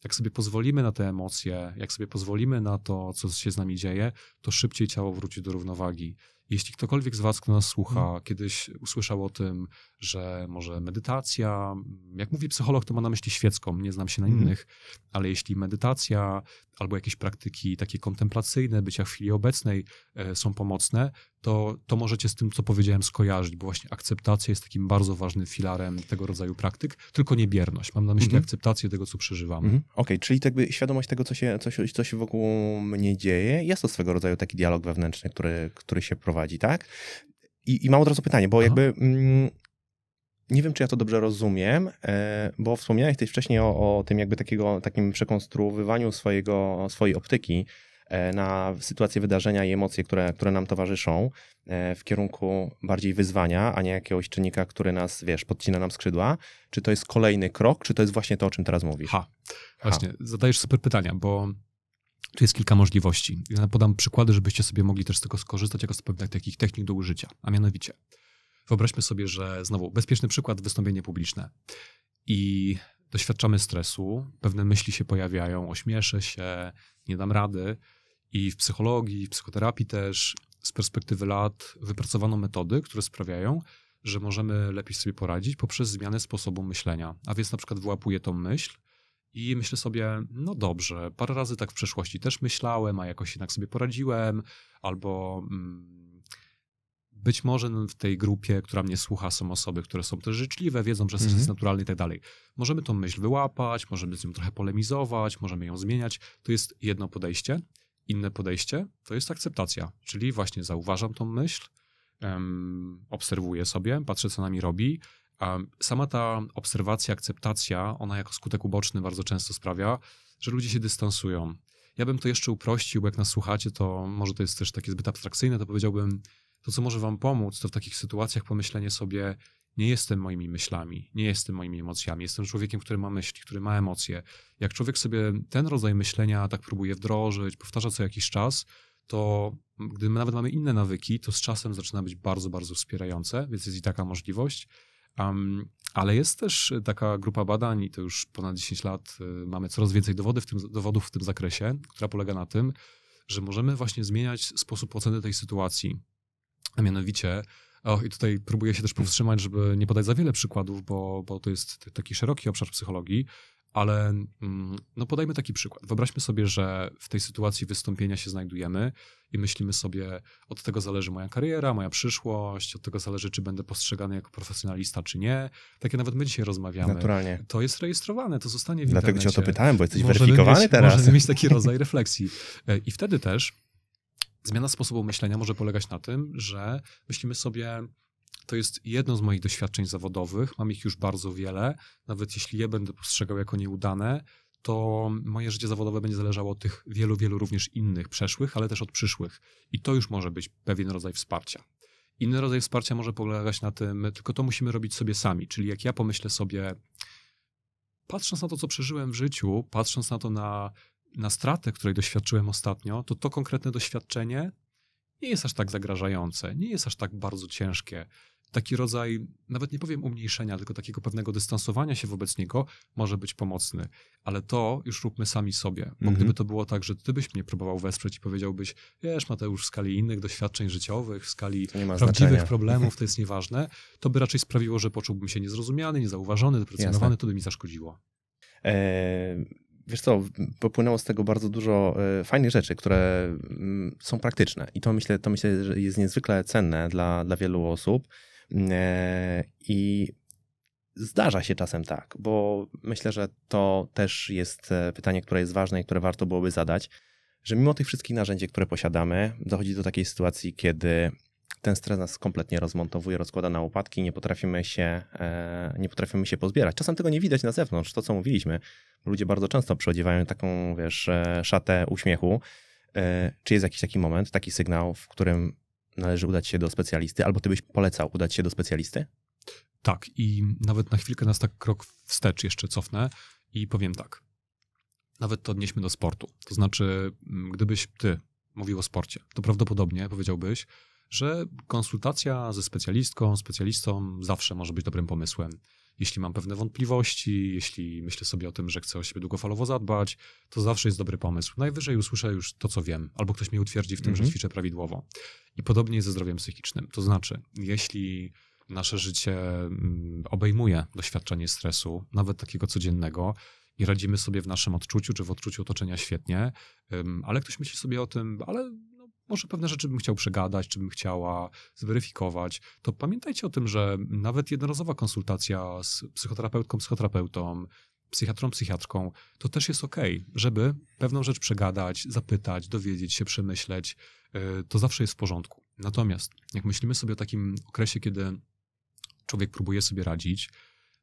Jak sobie pozwolimy na te emocje, jak sobie pozwolimy na to, co się z nami dzieje, to szybciej ciało wróci do równowagi. Jeśli ktokolwiek z Was, kto nas słucha, hmm. kiedyś usłyszał o tym, że może medytacja, jak mówi psycholog, to ma na myśli świecką, nie znam się na hmm. innych, ale jeśli medytacja albo jakieś praktyki takie kontemplacyjne, bycia w chwili obecnej e, są pomocne, to, to możecie z tym, co powiedziałem, skojarzyć, bo właśnie akceptacja jest takim bardzo ważnym filarem tego rodzaju praktyk, tylko nie bierność. Mam na myśli mhm. akceptację tego, co przeżywamy. Mhm. Okej, okay, czyli tak jakby świadomość tego, co się, co, się, co się wokół mnie dzieje, jest to swego rodzaju taki dialog wewnętrzny, który, który się prowadzi, tak? I, i mam od razu pytanie, bo Aha. jakby... Mm, nie wiem, czy ja to dobrze rozumiem, e, bo wspomniałeś wcześniej o, o tym jakby takiego, takim przekonstruowywaniu swojego, swojej optyki E, na sytuacje, wydarzenia i emocje, które, które nam towarzyszą e, w kierunku bardziej wyzwania, a nie jakiegoś czynnika, który nas, wiesz, podcina nam skrzydła? Czy to jest kolejny krok, czy to jest właśnie to, o czym teraz mówisz? Ha, właśnie, ha. zadajesz super pytania, bo tu jest kilka możliwości. Ja podam przykłady, żebyście sobie mogli też z tego skorzystać jako z pewnych takich technik do użycia, a mianowicie wyobraźmy sobie, że znowu bezpieczny przykład, wystąpienie publiczne i doświadczamy stresu, pewne myśli się pojawiają, ośmieszę się, nie dam rady, i w psychologii, w psychoterapii też z perspektywy lat wypracowano metody, które sprawiają, że możemy lepiej sobie poradzić poprzez zmianę sposobu myślenia. A więc na przykład wyłapuję tą myśl i myślę sobie, no dobrze, parę razy tak w przeszłości też myślałem, a jakoś jednak sobie poradziłem, albo mm, być może w tej grupie, która mnie słucha, są osoby, które są też życzliwe, wiedzą, że stres mhm. jest naturalny i tak dalej. Możemy tą myśl wyłapać, możemy z nią trochę polemizować, możemy ją zmieniać. To jest jedno podejście. Inne podejście to jest akceptacja, czyli właśnie zauważam tą myśl, um, obserwuję sobie, patrzę, co nami robi. sama ta obserwacja, akceptacja, ona jako skutek uboczny bardzo często sprawia, że ludzie się dystansują. Ja bym to jeszcze uprościł, bo jak nas słuchacie, to może to jest też takie zbyt abstrakcyjne, to powiedziałbym, to co może wam pomóc, to w takich sytuacjach pomyślenie sobie, nie jestem moimi myślami, nie jestem moimi emocjami. Jestem człowiekiem, który ma myśli, który ma emocje. Jak człowiek sobie ten rodzaj myślenia tak próbuje wdrożyć, powtarza co jakiś czas, to gdy my nawet mamy inne nawyki, to z czasem zaczyna być bardzo, bardzo wspierające, więc jest i taka możliwość. Um, ale jest też taka grupa badań, i to już ponad 10 lat y, mamy coraz więcej dowodów w, tym, dowodów w tym zakresie, która polega na tym, że możemy właśnie zmieniać sposób oceny tej sytuacji. A mianowicie Och, I tutaj próbuję się też powstrzymać, żeby nie podać za wiele przykładów, bo, bo to jest taki szeroki obszar psychologii, ale mm, no podajmy taki przykład. Wyobraźmy sobie, że w tej sytuacji wystąpienia się znajdujemy i myślimy sobie, od tego zależy moja kariera, moja przyszłość, od tego zależy, czy będę postrzegany jako profesjonalista, czy nie. Takie nawet my dzisiaj rozmawiamy. Naturalnie. To jest rejestrowane, to zostanie w Dlatego internecie. cię o to pytałem, bo jesteś możemy weryfikowany mieć, teraz. Możemy mieć taki rodzaj refleksji. E, I wtedy też Zmiana sposobu myślenia może polegać na tym, że myślimy sobie, to jest jedno z moich doświadczeń zawodowych, mam ich już bardzo wiele, nawet jeśli je będę postrzegał jako nieudane, to moje życie zawodowe będzie zależało od tych wielu, wielu również innych przeszłych, ale też od przyszłych. I to już może być pewien rodzaj wsparcia. Inny rodzaj wsparcia może polegać na tym, tylko to musimy robić sobie sami. Czyli jak ja pomyślę sobie, patrząc na to, co przeżyłem w życiu, patrząc na to, na na stratę, której doświadczyłem ostatnio, to to konkretne doświadczenie nie jest aż tak zagrażające, nie jest aż tak bardzo ciężkie. Taki rodzaj, nawet nie powiem umniejszenia, tylko takiego pewnego dystansowania się wobec niego może być pomocny. Ale to już róbmy sami sobie. Bo mm-hmm. gdyby to było tak, że ty byś mnie próbował wesprzeć i powiedziałbyś, wiesz, Mateusz, w skali innych doświadczeń życiowych, w skali prawdziwych znaczenia. problemów, to jest nieważne, to by raczej sprawiło, że poczułbym się niezrozumiany, niezauważony, deprecjonowany, to by mi zaszkodziło. Eee, wiesz co, popłynęło z tego bardzo dużo e, fajnych rzeczy, które mm, są praktyczne i to myślę, to myślę że jest niezwykle cenne dla, dla wielu osób mm, e, i zdarza się czasem tak, bo myślę, że to też jest e, pytanie, które jest ważne i które warto byłoby zadać, że mimo tych wszystkich narzędzi, które posiadamy, dochodzi do takiej sytuacji, kiedy ten stres nas kompletnie rozmontowuje, rozkłada na łopatki, nie potrafimy się, e, nie potrafimy się pozbierać. Czasem tego nie widać na zewnątrz, to co mówiliśmy. Ludzie bardzo często przyodziewają taką, wiesz, e, szatę uśmiechu. E, czy jest jakiś taki moment, taki sygnał, w którym należy udać się do specjalisty, albo ty byś polecał udać się do specjalisty? Tak, i nawet na chwilkę nas tak krok wstecz jeszcze cofnę i powiem tak. Nawet to odnieśmy do sportu. To znaczy, gdybyś ty mówił o sporcie, to prawdopodobnie powiedziałbyś, że konsultacja ze specjalistką, specjalistą zawsze może być dobrym pomysłem. Jeśli mam pewne wątpliwości, jeśli myślę sobie o tym, że chcę o siebie długofalowo zadbać, to zawsze jest dobry pomysł. Najwyżej usłyszę już to, co wiem, albo ktoś mnie utwierdzi w tym, mhm. że ćwiczę prawidłowo. I podobnie jest ze zdrowiem psychicznym. To znaczy, jeśli nasze życie mm, obejmuje doświadczenie stresu, nawet takiego codziennego, i radzimy sobie w naszym odczuciu czy w odczuciu otoczenia świetnie, ale ktoś myśli sobie o tym, ale może pewne rzeczy bym chciał przegadać, czy bym chciała zweryfikować, to pamiętajcie o tym, że nawet jednorazowa konsultacja z psychoterapeutką, psychoterapeutą, psychiatrą, psychiatrką, to też jest ok, żeby pewną rzecz przegadać, zapytać, dowiedzieć się, przemyśleć. Y, to zawsze jest w porządku. Natomiast jak myślimy sobie o takim okresie, kiedy człowiek próbuje sobie radzić,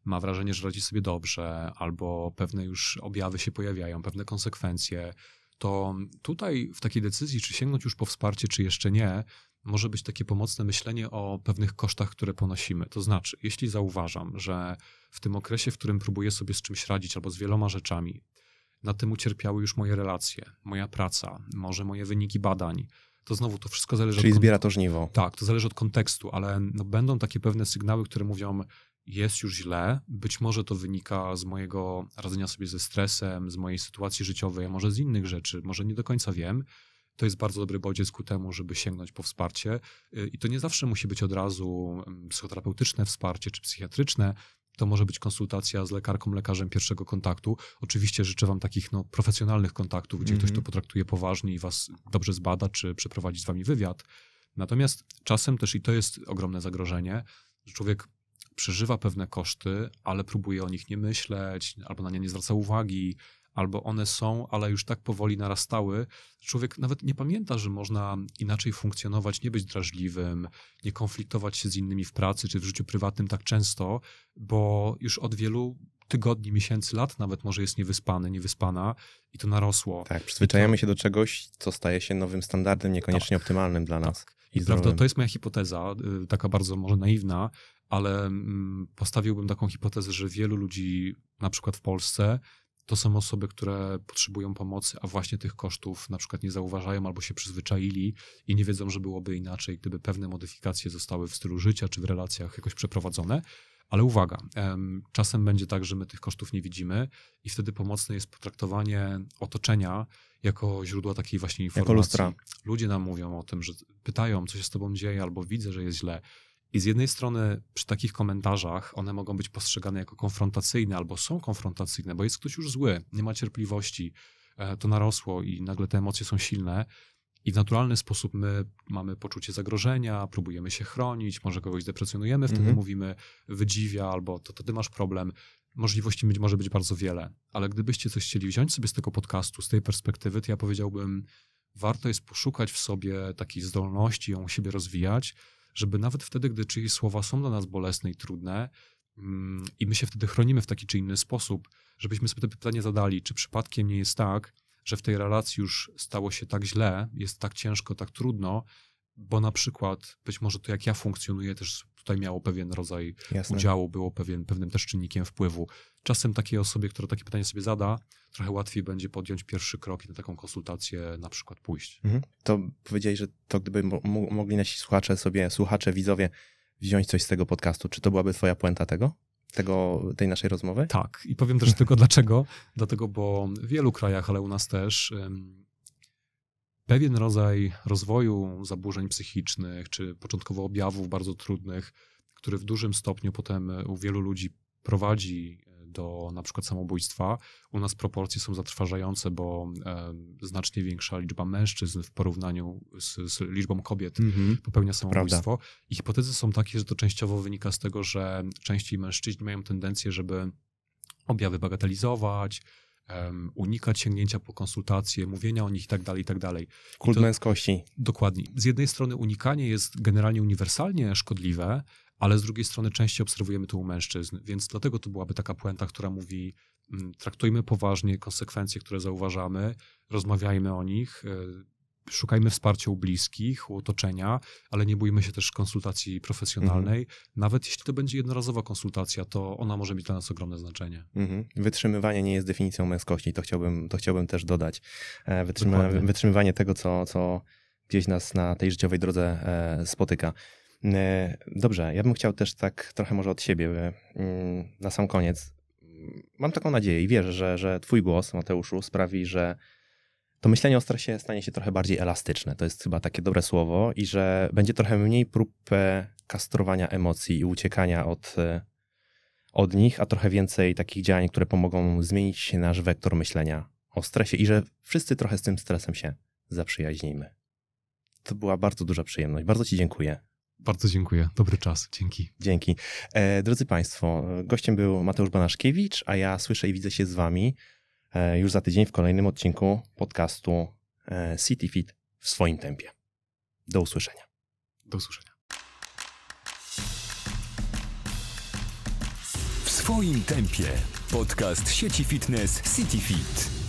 ma wrażenie, że radzi sobie dobrze, albo pewne już objawy się pojawiają, pewne konsekwencje, to tutaj w takiej decyzji, czy sięgnąć już po wsparcie, czy jeszcze nie, może być takie pomocne myślenie o pewnych kosztach, które ponosimy. To znaczy, jeśli zauważam, że w tym okresie, w którym próbuję sobie z czymś radzić albo z wieloma rzeczami, na tym ucierpiały już moje relacje, moja praca, może moje wyniki badań, to znowu to wszystko zależy Czyli od. Czyli zbiera to żniwo. Tak, to zależy od kontekstu, ale no będą takie pewne sygnały, które mówią: jest już źle. Być może to wynika z mojego radzenia sobie ze stresem, z mojej sytuacji życiowej, a może z innych rzeczy, może nie do końca wiem. To jest bardzo dobry bodziec ku temu, żeby sięgnąć po wsparcie. Y, I to nie zawsze musi być od razu mm, psychoterapeutyczne wsparcie czy psychiatryczne. To może być konsultacja z lekarką, lekarzem pierwszego kontaktu. Oczywiście życzę Wam takich no, profesjonalnych kontaktów, gdzie mm -hmm. ktoś to mhm. potraktuje poważnie i Was dobrze zbada, czy przeprowadzi z Wami wywiad. Natomiast czasem też, i to jest ogromne zagrożenie, że człowiek przeżywa pewne koszty, ale próbuje o nich nie myśleć, albo na nie nie zwraca uwagi, albo one są, ale już tak powoli narastały. Człowiek nawet nie pamięta, że można inaczej funkcjonować, nie być drażliwym, nie konfliktować się z innymi w pracy czy w życiu prywatnym tak często, bo już od wielu tygodni, miesięcy, lat nawet może jest niewyspany, niewyspana i to narosło. Tak, przyzwyczajamy to... się do czegoś, co staje się nowym standardem, niekoniecznie tak, optymalnym dla tak. nas. Tak. I, I prawda, to jest moja hipoteza, y, taka bardzo może naiwna, ale mm, postawiłbym taką hipotezę, że wielu ludzi, na przykład w Polsce, to są osoby, które potrzebują pomocy, a właśnie tych kosztów na przykład nie zauważają albo się przyzwyczaili i nie wiedzą, że byłoby inaczej, gdyby pewne modyfikacje zostały w stylu życia czy w relacjach jakoś przeprowadzone. Ale uwaga, czasem będzie tak, że my tych kosztów nie widzimy i wtedy pomocne jest potraktowanie otoczenia jako źródła takiej właśnie informacji. Ludzie nam mówią o tym, że pytają, co się z tobą dzieje, albo widzę, że jest źle. I z jednej strony przy takich komentarzach one mogą być postrzegane jako konfrontacyjne albo są konfrontacyjne, bo jest ktoś już zły, nie ma cierpliwości, e, to narosło i nagle te emocje są silne. I w naturalny sposób my mamy poczucie zagrożenia, próbujemy się chronić, może kogoś deprecjonujemy, wtedy mhm. mówimy wydziwia albo to, to ty masz problem. Możliwości być, może być bardzo wiele, ale gdybyście coś chcieli wziąć sobie z tego podcastu, z tej perspektywy, to ja powiedziałbym, warto jest poszukać w sobie takiej zdolności, ją u siebie rozwijać, żeby nawet wtedy, gdy czyjeś słowa są dla nas bolesne i trudne, mm, i my się wtedy chronimy w taki czy inny sposób, żebyśmy sobie to pytanie zadali, czy przypadkiem nie jest tak, że w tej relacji już stało się tak źle, jest tak ciężko, tak trudno, bo na przykład być może to, jak ja funkcjonuję, też tutaj miało pewien rodzaj Jasne. udziału, było pewien, pewnym też czynnikiem wpływu. Czasem takiej osobie, która takie pytanie sobie zada, trochę łatwiej będzie podjąć pierwszy krok i na taką konsultację na przykład pójść. Mhm. To powiedzieli, że to gdyby mogli nasi słuchacze sobie, słuchacze, widzowie wziąć coś z tego podcastu, czy to byłaby twoja puenta tego? tego, tej naszej rozmowy? Tak, i powiem też tylko dlaczego. Dlatego, bo w wielu krajach, ale u nas też, pewien rodzaj rozwoju zaburzeń psychicznych, czy początkowo objawów bardzo trudnych, który w dużym stopniu potem e, u wielu ludzi prowadzi e, do na przykład samobójstwa. U nas proporcje są zatrważające, bo e, znacznie większa liczba mężczyzn w porównaniu z, z liczbą kobiet mm-hmm. popełnia samobójstwo. I hipotezy są takie, że to częściowo wynika z tego, że częściej mężczyźni mają tendencję, żeby objawy bagatelizować, um, unikać sięgnięcia po konsultacje, mówienia o nich itd. Tak itd. Tak Kult I to, męskości. Dokładnie. Z jednej strony unikanie jest generalnie uniwersalnie szkodliwe, ale z drugiej strony częściej obserwujemy to u mężczyzn, więc dlatego to byłaby taka puenta, która mówi mm, traktujmy poważnie konsekwencje, które zauważamy, rozmawiajmy o nich, e, szukajmy wsparcia u bliskich, u otoczenia, ale nie bójmy się też konsultacji profesjonalnej. Mhm. Nawet jeśli to będzie jednorazowa konsultacja, to ona może mieć dla nas ogromne znaczenie. Mhm. Wytrzymywanie nie jest definicją męskości, to chciałbym, to chciałbym też dodać. E, wytrzyma, wytrzymywanie tego, co, co gdzieś nas na tej życiowej drodze e, spotyka. E, dobrze, ja bym chciał też tak trochę może od siebie mm, na sam koniec. Mam taką nadzieję i wierzę, że, że Twój głos, Mateuszu, sprawi, że to myślenie o stresie stanie się trochę bardziej elastyczne. To jest chyba takie dobre słowo i że będzie trochę mniej prób kastrowania emocji i uciekania od, e, od nich, a trochę więcej takich działań, które pomogą zmienić nasz wektor myślenia o stresie i że wszyscy trochę z tym stresem się zaprzyjaźnimy. To była bardzo duża przyjemność. Bardzo Ci dziękuję. Bardzo dziękuję. Dobry czas. Dzięki. Dzięki. E, drodzy Państwo, gościem był Mateusz Banaszkiewicz, a ja słyszę i widzę się z Wami E, już za tydzień w kolejnym odcinku podcastu e, City Fit w swoim tempie. Do usłyszenia. Do usłyszenia. W swoim tempie podcast sieci fitness City Fit.